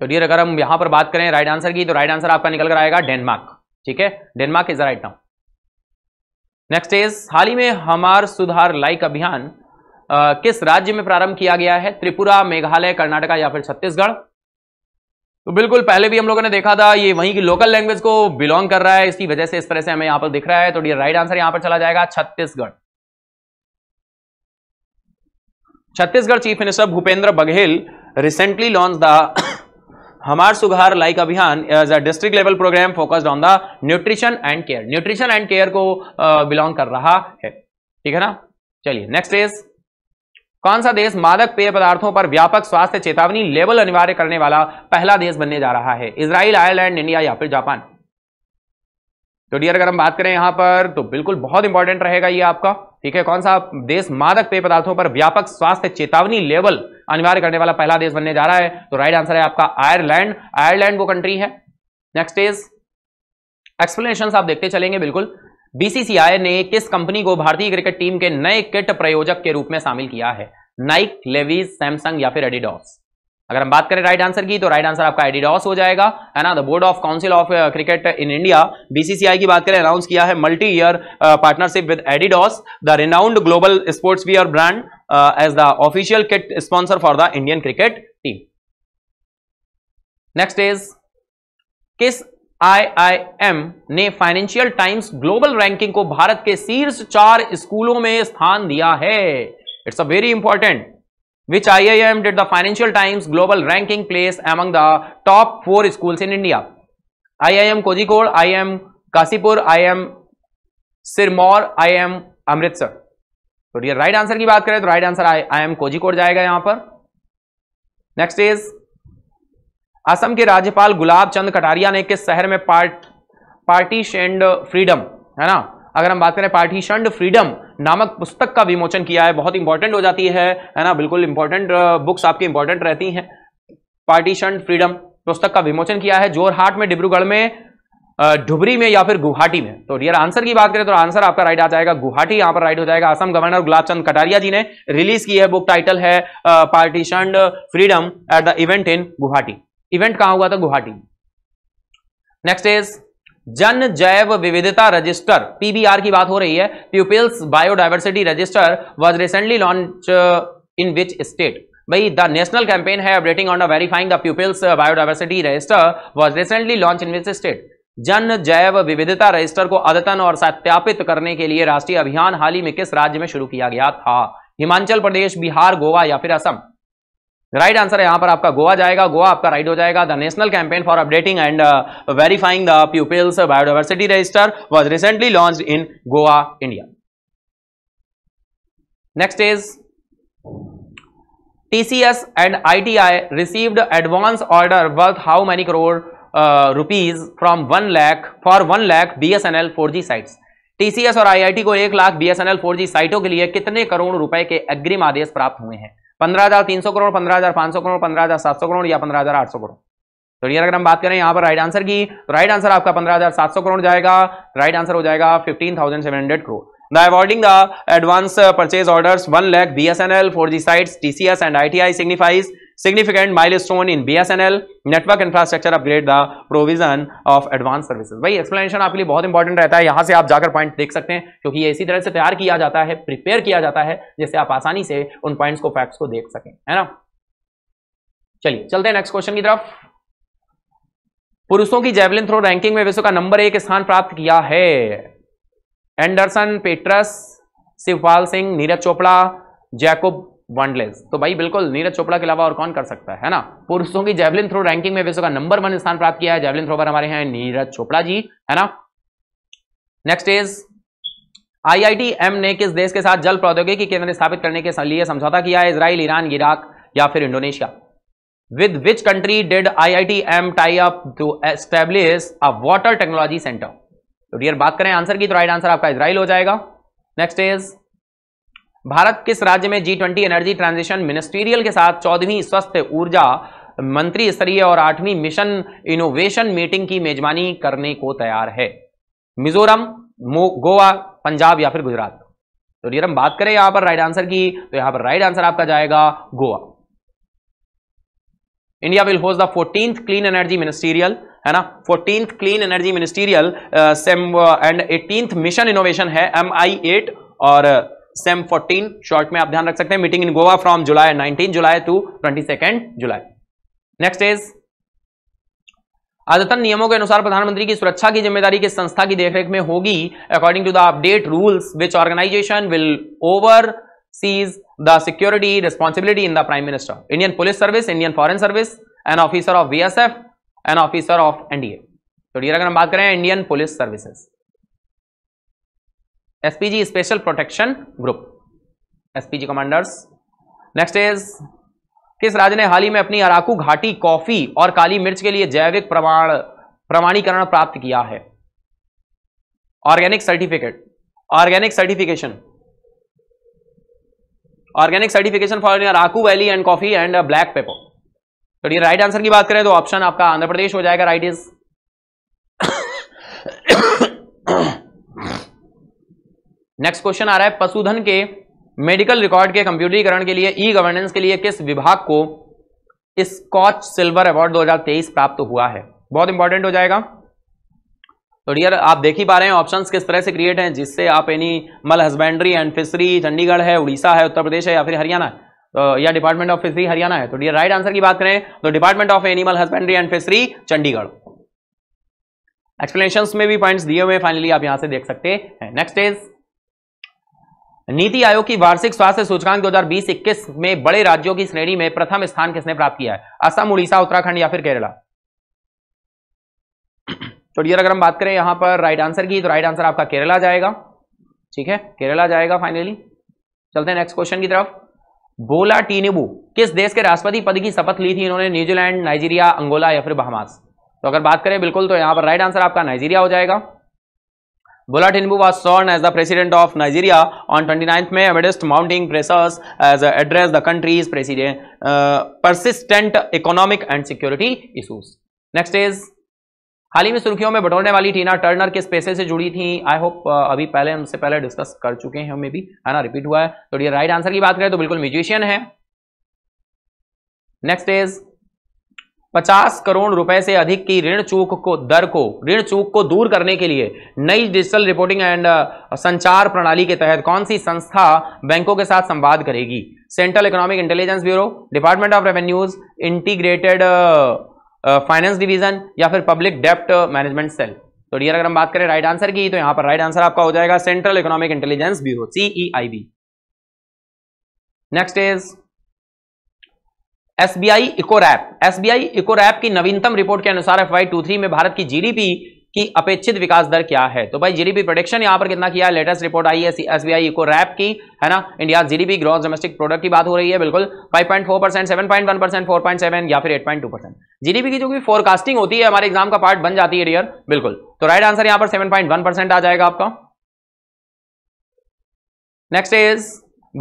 तो डियर अगर हम यहां पर बात करें राइट आंसर की तो राइट आंसर आपका निकल कर आएगा डेनमार्क ठीक है Denmark is right now next is हाल ही में हमार सुधार लाइक अभियान आ, किस राज्य में प्रारंभ किया गया है त्रिपुरा मेघालय कर्नाटका या फिर छत्तीसगढ़ तो बिल्कुल पहले भी हम लोगों ने देखा था ये वहीं की लोकल लैंग्वेज को बिलोंग कर रहा है इसकी वजह से इस तरह से हमें यहां पर दिख रहा है तो डियर राइट आंसर यहां पर चला जाएगा Chhattisgarh Chhattisgarh chief minister Bhupendra Baghel recently launch the Hamar Sudhar like अभियान as a district level programme focused on the nutrition and care nutrition and care को बिलोंग कर रहा है ठीक है ना चलिए नेक्स्ट इज कौन सा देश मादक पेय पदार्थों पर व्यापक स्वास्थ्य चेतावनी लेवल अनिवार्य करने वाला पहला देश बनने जा रहा है इसराइल आयरलैंड इंडिया या फिर जापान तो डियर अगर हम बात करें यहां पर तो बिल्कुल बहुत इंपॉर्टेंट रहेगा ये आपका ठीक है कौन सा देश मादक पेय पदार्थों पर व्यापक स्वास्थ्य चेतावनी लेवल अनिवार्य करने वाला पहला देश बनने जा रहा है तो राइट आंसर है आपका आयरलैंड आयरलैंड वो कंट्री है नेक्स्ट इज एक्सप्लेनेशन आप देखते चलेंगे बिल्कुल बीसीसीआई ने किस कंपनी को भारतीय क्रिकेट टीम के नए किट प्रयोजक के रूप में शामिल किया है नाइक लेवीज सैमसंग या फिर एडिडॉस अगर हम बात करें राइट आंसर की तो राइट आंसर आपका एडिडॉस हो जाएगा है ना the board of council of cricket in India BCCI की बात करें अनाउंस किया है multi year partnership with Adidas the renowned global sports wear brand as the official kit sponsor for the Indian cricket team next is किस IIM ने Financial Times global ranking को भारत के शीर्ष चार स्कूलों में स्थान दिया है it's a very important which IIM did the Financial Times global ranking place among the top I schools in India? IIM M IIM Kasipur, IIM Sirmaur I M Amritsar तो ये राइट आंसर की बात करें तो right answer I M Kozhikode जाएगा यहां पर next is Assam के राज्यपाल गुलाब चंद कटारिया ने किस शहर में पार्ट शेंड फ्रीडम है ना अगर हम बात करें पार्टी शेंड फ्रीडम नामक पुस्तक का विमोचन किया है बहुत इंपॉर्टेंट हो जाती है है ना बिल्कुल इंपॉर्टेंट बुक्स uh, आपकी इंपॉर्टेंट रहती हैं पार्टीशन फ्रीडम पुस्तक का विमोचन किया है जोरहाट में डिब्रूगढ़ में ढुबरी uh, में या फिर गुवाहाटी में तो रियर आंसर की बात करें तो आंसर आपका राइट आ जाएगा गुवाहाटी यहां पर राइट हो जाएगा असम गवर्नर गुलाब चंद कटारिया जी ने रिलीज की है बुक टाइटल है partition freedom at the event in Guwahati event कहां हुआ था गुवाहाटी नेक्स्ट इज जन जैव विविधता रजिस्टर पीबीआर की बात हो रही है people's biodiversity register was recently launch in which state भाई द नेशनल कैंपेन है updating on the verifying the people's biodiversity register was recently launch in which state जन जैव विविधता रजिस्टर को अद्यतन और सत्यापित करने के लिए राष्ट्रीय अभियान हाल ही में किस राज्य में शुरू किया गया था हिमाचल प्रदेश बिहार गोवा या फिर असम राइट right आंसर है यहाँ पर आपका गोवा जाएगा गोवा आपका राइट हो जाएगा the national campaign for updating and verifying the people's biodiversity register was recently launch in Goa India next is TCS and uh, ITI received advance order worth how many crore uh, rupees from 1 lakh for 1 lakh BSNL 4G sites TCS और IIT को 1 lakh BSNL 4G साइटों के लिए कितने करोड़ रुपए के अग्रिम आदेश प्राप्त हुए हैं पंद्रह हजार तीन सौ करोड़ पंद्रह हजार पांच सौ करोड़ पंद्रह हजार सात सौ करोड़ या पंद्रह हजार आठ सौ करोड़ तो ये अगर हम बात करें यहाँ पर राइट आंसर की तो राइट आंसर आपका पंद्रह हजार सात सौ करोड़ जाएगा राइट आंसर हो जाएगा fifteen thousand seven hundred crore the awarding the advance purchase orders one lakh B S N L four G site TCS and I T I signifies significant milestone in BSNL network infrastructure upgrade the provision of advanced services भाई explanation आपके लिए बहुत important रहता है यहाँ से आप जाकर पॉइंट देख सकते हैं क्योंकि ये इसी तरह से तैयार किया जाता है प्रिपेयर किया जाता है जिससे आप आसानी से उन पॉइंट्स को फैक्ट्स को देख सकें है ना चलिए चलते हैं नेक्स्ट क्वेश्चन की तरफ पुरुषों की जेवलिन थ्रो रैंकिंग में विश्व का नंबर एक स्थान प्राप्त किया है Anderson Peters Shivpal Singh Neeraj Chopra Jakub वनलेस तो भाई बिल्कुल नीरज चोपड़ा के अलावा और कौन कर सकता है ना पुरुषों की जेवलिन थ्रो रैंकिंग में विश्व का नंबर वन स्थान प्राप्त किया है जेवलिन थ्रो पर हमारे हैं नीरज चोपड़ा जी है ना नेक्स्ट इज एम ने किस देश के साथ जल प्रौद्योगिकी केंद्र स्थापित करने के लिए समझौता किया है इसराइल ईरान इराक या फिर Indonesia with which country did I T M tie establish a water technology centre तो डियर बात करें आंसर की तो राइट आंसर आपका इसराइल हो जाएगा नेक्स्ट इज भारत किस राज्य में G twenty energy transition ministerial के साथ चौदहवीं स्वस्थ ऊर्जा मंत्री स्तरीय और आठवीं मिशन इनोवेशन मीटिंग की मेजबानी करने को तैयार है मिजोरम गोवा पंजाब या फिर गुजरात तो डियर हम बात करें यहां पर राइट आंसर की तो यहां पर राइट आंसर आपका जाएगा Goa India will host the fourteenth clean energy ministerial है ना fourteenth clean energy ministerial and eighteenth mission innovation है एम आई एट और uh, सेम फोर्टीन शॉर्ट में आप ध्यान रख सकते हैं meeting in Goa from July nineteen July to twenty second July next is अद्यतन नियमों के अनुसार प्रधानमंत्री की सुरक्षा की जिम्मेदारी किस संस्था की देखरेख में होगी according to the update rules which organisation will oversee the security responsibility in the prime minister Indian police service Indian foreign service an officer of B S F an officer of NDA तो डी अगर हम बात करें Indian police services SPG special protection group SPG commanders next is किस राज्य ने हाल ही में अपनी अराकू घाटी कॉफी और काली मिर्च के लिए जैविक प्रमाण प्रमाणीकरण प्राप्त किया है organic certificate organic certification organic certification for Araku valley and coffee and black pepper तो ये राइट आंसर की बात करें तो ऑप्शन आपका आंध्र प्रदेश हो जाएगा राइट इज नेक्स्ट क्वेश्चन आ रहा है पशुधन के मेडिकल रिकॉर्ड के कंप्यूटरीकरण के लिए ई गवर्नेंस के लिए किस विभाग को स्कॉच सिल्वर अवार्ड 2023 प्राप्त हुआ है बहुत इंपॉर्टेंट हो जाएगा तो डियर आप देख ही पा रहे हैं ऑप्शंस किस तरह से क्रिएट हैं जिससे आप एनी मल हस्बेंड्री एंड फिशरी चंडीगढ़ है उड़ीसा है उत्तर प्रदेश है या फिर हरियाणा तो या डिपार्टमेंट ऑफ फिशरी हरियाणा है तो डियर राइट आंसर की बात करें तो department of animal husbandry and fishery Chandigarh explanation में भी पॉइंट्स दिए हुए फाइनली आप यहां से देख सकते हैं नेक्स्ट इज नीति आयोग की वार्षिक स्वास्थ्य सूचकांक 2020-21 में बड़े राज्यों की श्रेणी में प्रथम स्थान किसने प्राप्त किया है असम उड़ीसा उत्तराखंड या फिर केरला चलिए अगर हम बात करें यहां पर राइट आंसर की तो राइट आंसर आपका केरला जाएगा ठीक है केरला जाएगा फाइनली चलते हैं नेक्स्ट क्वेश्चन की तरफ बोला टीनिबू किस देश के राष्ट्रपति पद की शपथ ली थी इन्होंने न्यूजीलैंड नाइजीरिया अंगोला या फिर बहमास तो अगर बात करें बिल्कुल तो यहां पर राइट आंसर आपका नाइजीरिया हो जाएगा Bola Tinubu was sworn as the president of Nigeria on twenty ninth May amidst mounting pressures as address the country's president persistent economic and security issues next is हाल ही में सुर्खियों में बटोरने वाली टीना टर्नर किस पैसे से जुड़ी थी आई होप uh, अभी पहले हमसे पहले डिस्कस कर चुके हैं हमें भी है ना रिपीट हुआ है तो ये राइट आंसर की बात करें तो बिल्कुल म्यूजिशियन है नेक्स्ट इज 50 करोड़ रुपए से अधिक की ऋण चूक को दर को ऋण चूक को दूर करने के लिए नई डिजिटल रिपोर्टिंग एंड संचार प्रणाली के तहत कौन सी संस्था बैंकों के साथ संवाद करेगी central economic intelligence bureau department of revenues integrated finance division या फिर पब्लिक डेप्ट मैनेजमेंट सेल तो डियर अगर हम बात करें राइट आंसर की तो यहां पर राइट आंसर आपका हो जाएगा central economic intelligence bureau CEIB next is SBI Ecowrap SBI Ecowrap की नवीनतम रिपोर्ट के अनुसार एफ वाई में भारत की जीडीपी की अपेक्षित विकास दर क्या है तो भाई जीडीपी प्रोडक्शन यहां पर कितना किया है लेटेस्ट रिपोर्ट आई है एसबीआई इको रैप की है ना India GDP gross domestic product की बात हो रही है बिल्कुल 5.4 percent seven point one percent four point seven या फिर eight point two percent GDP की जो भी फोरकास्टिंग होती है हमारे एग्जाम का पार्ट बन जाती है डियर बिल्कुल तो राइट आंसर यहां पर सेवन पॉइंट वन परसेंट आ जाएगा आपका नेक्स्ट इज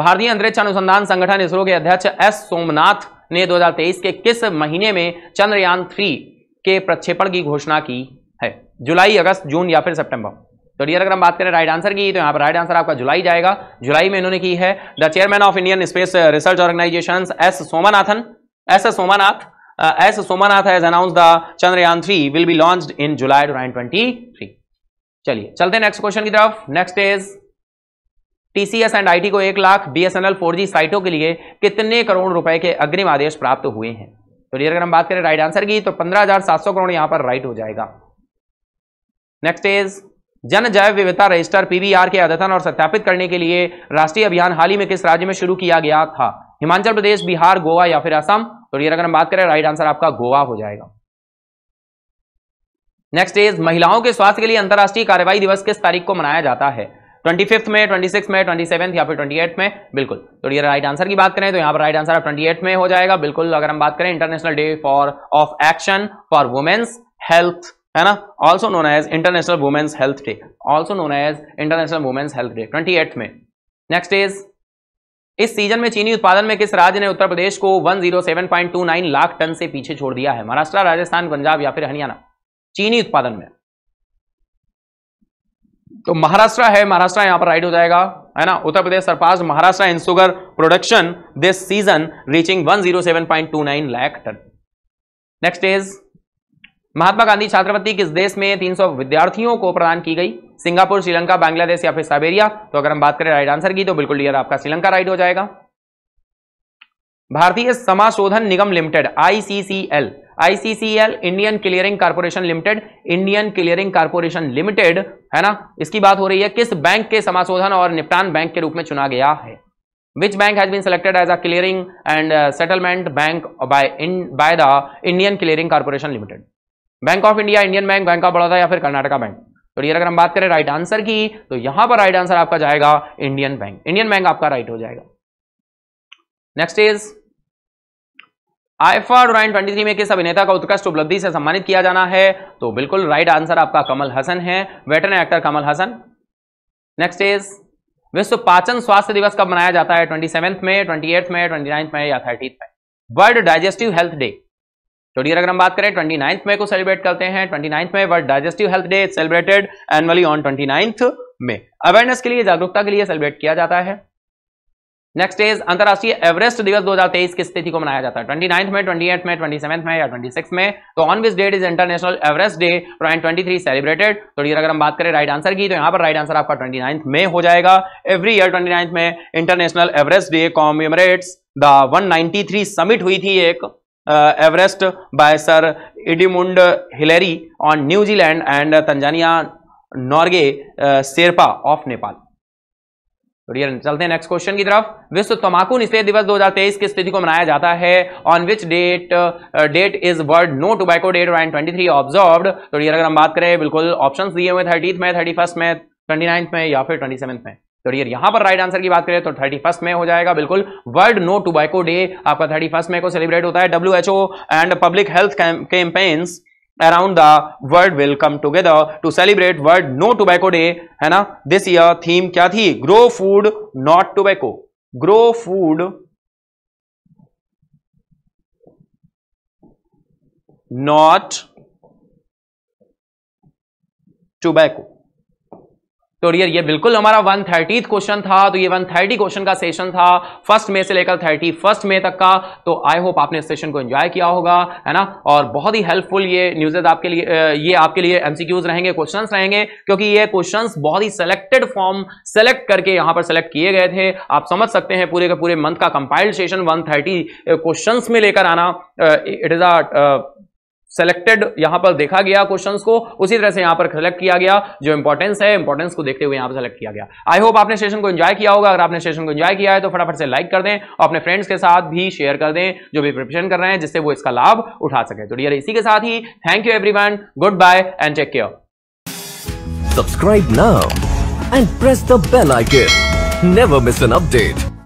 भारतीय अंतरिक्ष अनुसंधान संगठन इसरो के अध्यक्ष एस सोमनाथ ने 2023 के किस महीने में चंद्रयान थ्री के प्रक्षेपण की घोषणा की है जुलाई अगस्त जून या फिर सितंबर तो डियर अगर हम बात करें राइट आंसर की तो यहाँ पर राइट आंसर आपका जुलाई जाएगा जुलाई में इन्होंने की है the chairman of Indian space research organisation S Somanathan S Somanath S Somnath has announce the Chandrayaan three will be launch in July to चलिए चलते हैं नेक्स्ट क्वेश्चन की तरफ next is TCS and IT को एक लाख बीएसएनएल 4G साइटों के लिए कितने करोड़ रुपए के अग्रिम आदेश प्राप्त हुए हैं तो ये अगर हम बात करें राइट आंसर की तो 15,700 करोड़ यहां पर राइट हो जाएगा नेक्स्ट इज जन जैव विविधता रजिस्टर पीवीआर के अद्यतन और सत्यापित करने के लिए राष्ट्रीय अभियान हाल ही में किस राज्य में शुरू किया गया था हिमाचल प्रदेश बिहार गोवा या फिर असम तो ये अगर हम बात करें राइट आंसर आपका गोवा हो जाएगा नेक्स्ट इज महिलाओं के स्वास्थ्य के लिए अंतर्राष्ट्रीय कार्यवाही दिवस किस तारीख को मनाया जाता है twenty fifth May twenty six May twenty seven या फिर ट्वेंटी एट में बिल्कुल तो ये राइट आंसर की बात करें तो यहाँ पर राइट आंसर ट्वेंटी एट में हो जाएगा बिल्कुल अगर हम बात करें international day for of action for women's health है ना also known as international women's health day also known as international women's health day twenty eight May next is इस सीजन में चीनी उत्पादन में किस राज्य ने उत्तर प्रदेश को 107.29 लाख टन से पीछे छोड़ दिया है महाराष्ट्र राजस्थान पंजाब या फिर हरियाणा चीनी उत्पादन में तो महाराष्ट्र है महाराष्ट्र यहां पर राइट हो जाएगा है ना Uttar Pradesh surpass Maharashtra in sugar production this season reaching 107.29 lakh tonne next is Mahatma Gandhi छात्रवृत्ति किस देश में 300 विद्यार्थियों को प्रदान की गई सिंगापुर श्रीलंका बांग्लादेश या फिर साइबेरिया तो अगर हम बात करें राइट आंसर की तो बिल्कुल डियर आपका श्रीलंका राइट हो जाएगा भारतीय समाशोधन निगम limited ICCL ICCL Indian clearing corporation limited Indian clearing corporation limited है ना इसकी बात हो रही है किस बैंक के समाशोधन और निपटान बैंक के रूप में चुना गया है which bank has been selected as a clearing and settlement bank by by the Indian clearing corporation limited bank of India Indian bank bank of Baroda या फिर कर्नाटका बैंक तो ये अगर हम बात करें राइट आंसर की तो यहां पर राइट आंसर आपका जाएगा इंडियन बैंक इंडियन बैंक आपका राइट हो जाएगा नेक्स्ट इज आईफा डोराइन 23 में किस अभिनेता का उत्कृष्ट उपलब्धि से सम्मानित किया जाना है तो बिल्कुल राइट आंसर आपका कमल हसन है veteran actor Kamal Hasan next is विश्व पाचन स्वास्थ्य दिवस कब मनाया जाता है ट्वेंटी सेवेंथ में ट्वेंटी में ट्वेंटी नाइन्थ में या थर्टीथ में वर्ल्ड डाइजेस्टिव हेल्थ डे चलिए अगर हम बात करें ट्वेंटी नाइन्थ में को सेलिब्रेट करते हैं ट्वेंटी नाइन्थ में world digestive health day celebrated annually on twenty ninth May awareness के लिए जागरूकता के लिए सेलिब्रेट किया जाता है नेक्स्ट इज अंतरराष्ट्रीय एवरेस्ट दिवस 2023 किस तिथि को मनाया जाता है ट्वेंटी में ट्वेंटी में ट्वेंटी में या ट्वेंटी में तो on which date is international Everest day point twenty three celebrated ये अगर हम बात करें राइट आंसर की तो यहाँ पर राइट आंसर आपका ट्वेंटी में हो जाएगा every year twenty May international Everest day commemorates the one three summit हुई थी एक Everest by sir Edmund Hillary on New Zealand and Tenzing Norgay Sherpa of Nepal clear तो चलते हैं नेक्स्ट क्वेश्चन की तरफ विश्व तमाकू निषेध दिवस 2023 किस तिथि को मनाया जाता है on which date date is world no tobacco date and twenty three observe तो क्लियर अगर हम बात करें बिल्कुल ऑप्शन दिए हुए थर्टी में थर्टी फर्स्ट में ट्वेंटी में या फिर ट्वेंटी में तो डियर यहां पर राइट आंसर की बात करें तो थर्टी फर्स्ट में हो जाएगा बिल्कुल वर्ल्ड नो टोबैको डे आपका थर्टी फर्स्ट में को सेलिब्रेट होता है W and public health campaigns around the world welcome together to celebrate world no tobacco day है ना दिस ईयर थीम क्या थी grow food not tobacco grow food not tobacco तो डियर ये बिल्कुल हमारा वन थर्टी क्वेश्चन था तो ये वन थर्टी क्वेश्चन का सेशन था फर्स्ट मे से लेकर थर्टी फर्स्ट मे तक का तो आई होप आपने इस सेशन को एंजॉय किया होगा है ना और बहुत ही हेल्पफुल ये न्यूजेज आपके लिए ये आपके लिए एमसीक्यूज रहेंगे क्वेश्चन रहेंगे क्योंकि ये क्वेश्चन बहुत ही सेलेक्टेड फॉर्म सेलेक्ट करके यहाँ पर सेलेक्ट किए गए थे आप समझ सकते हैं पूरे के पूरे मंथ का कंपाइल्ड सेशन वन क्वेश्चन में लेकर आना इट इज अ सेलेक्टेड यहां पर देखा गया क्वेश्चंस को उसी तरह से यहां पर सेलेक्ट किया गया जो इंपॉर्टेंस है इंपॉर्टेंस को देखते हुए यहां पर सेलेक्ट किया गया आई होप आपने सेशन को एंजॉय किया होगा अगर आपने सेशन को एंजॉय किया है तो फटाफट से लाइक कर दें और अपने फ्रेंड्स के साथ भी शेयर कर दें जो भी प्रिपरेशन कर रहे हैं जिससे वो इसका लाभ उठा सके तो डियर इसी के साथ ही thank you one good bye and take care subscribe now and press the bell icon never miss an update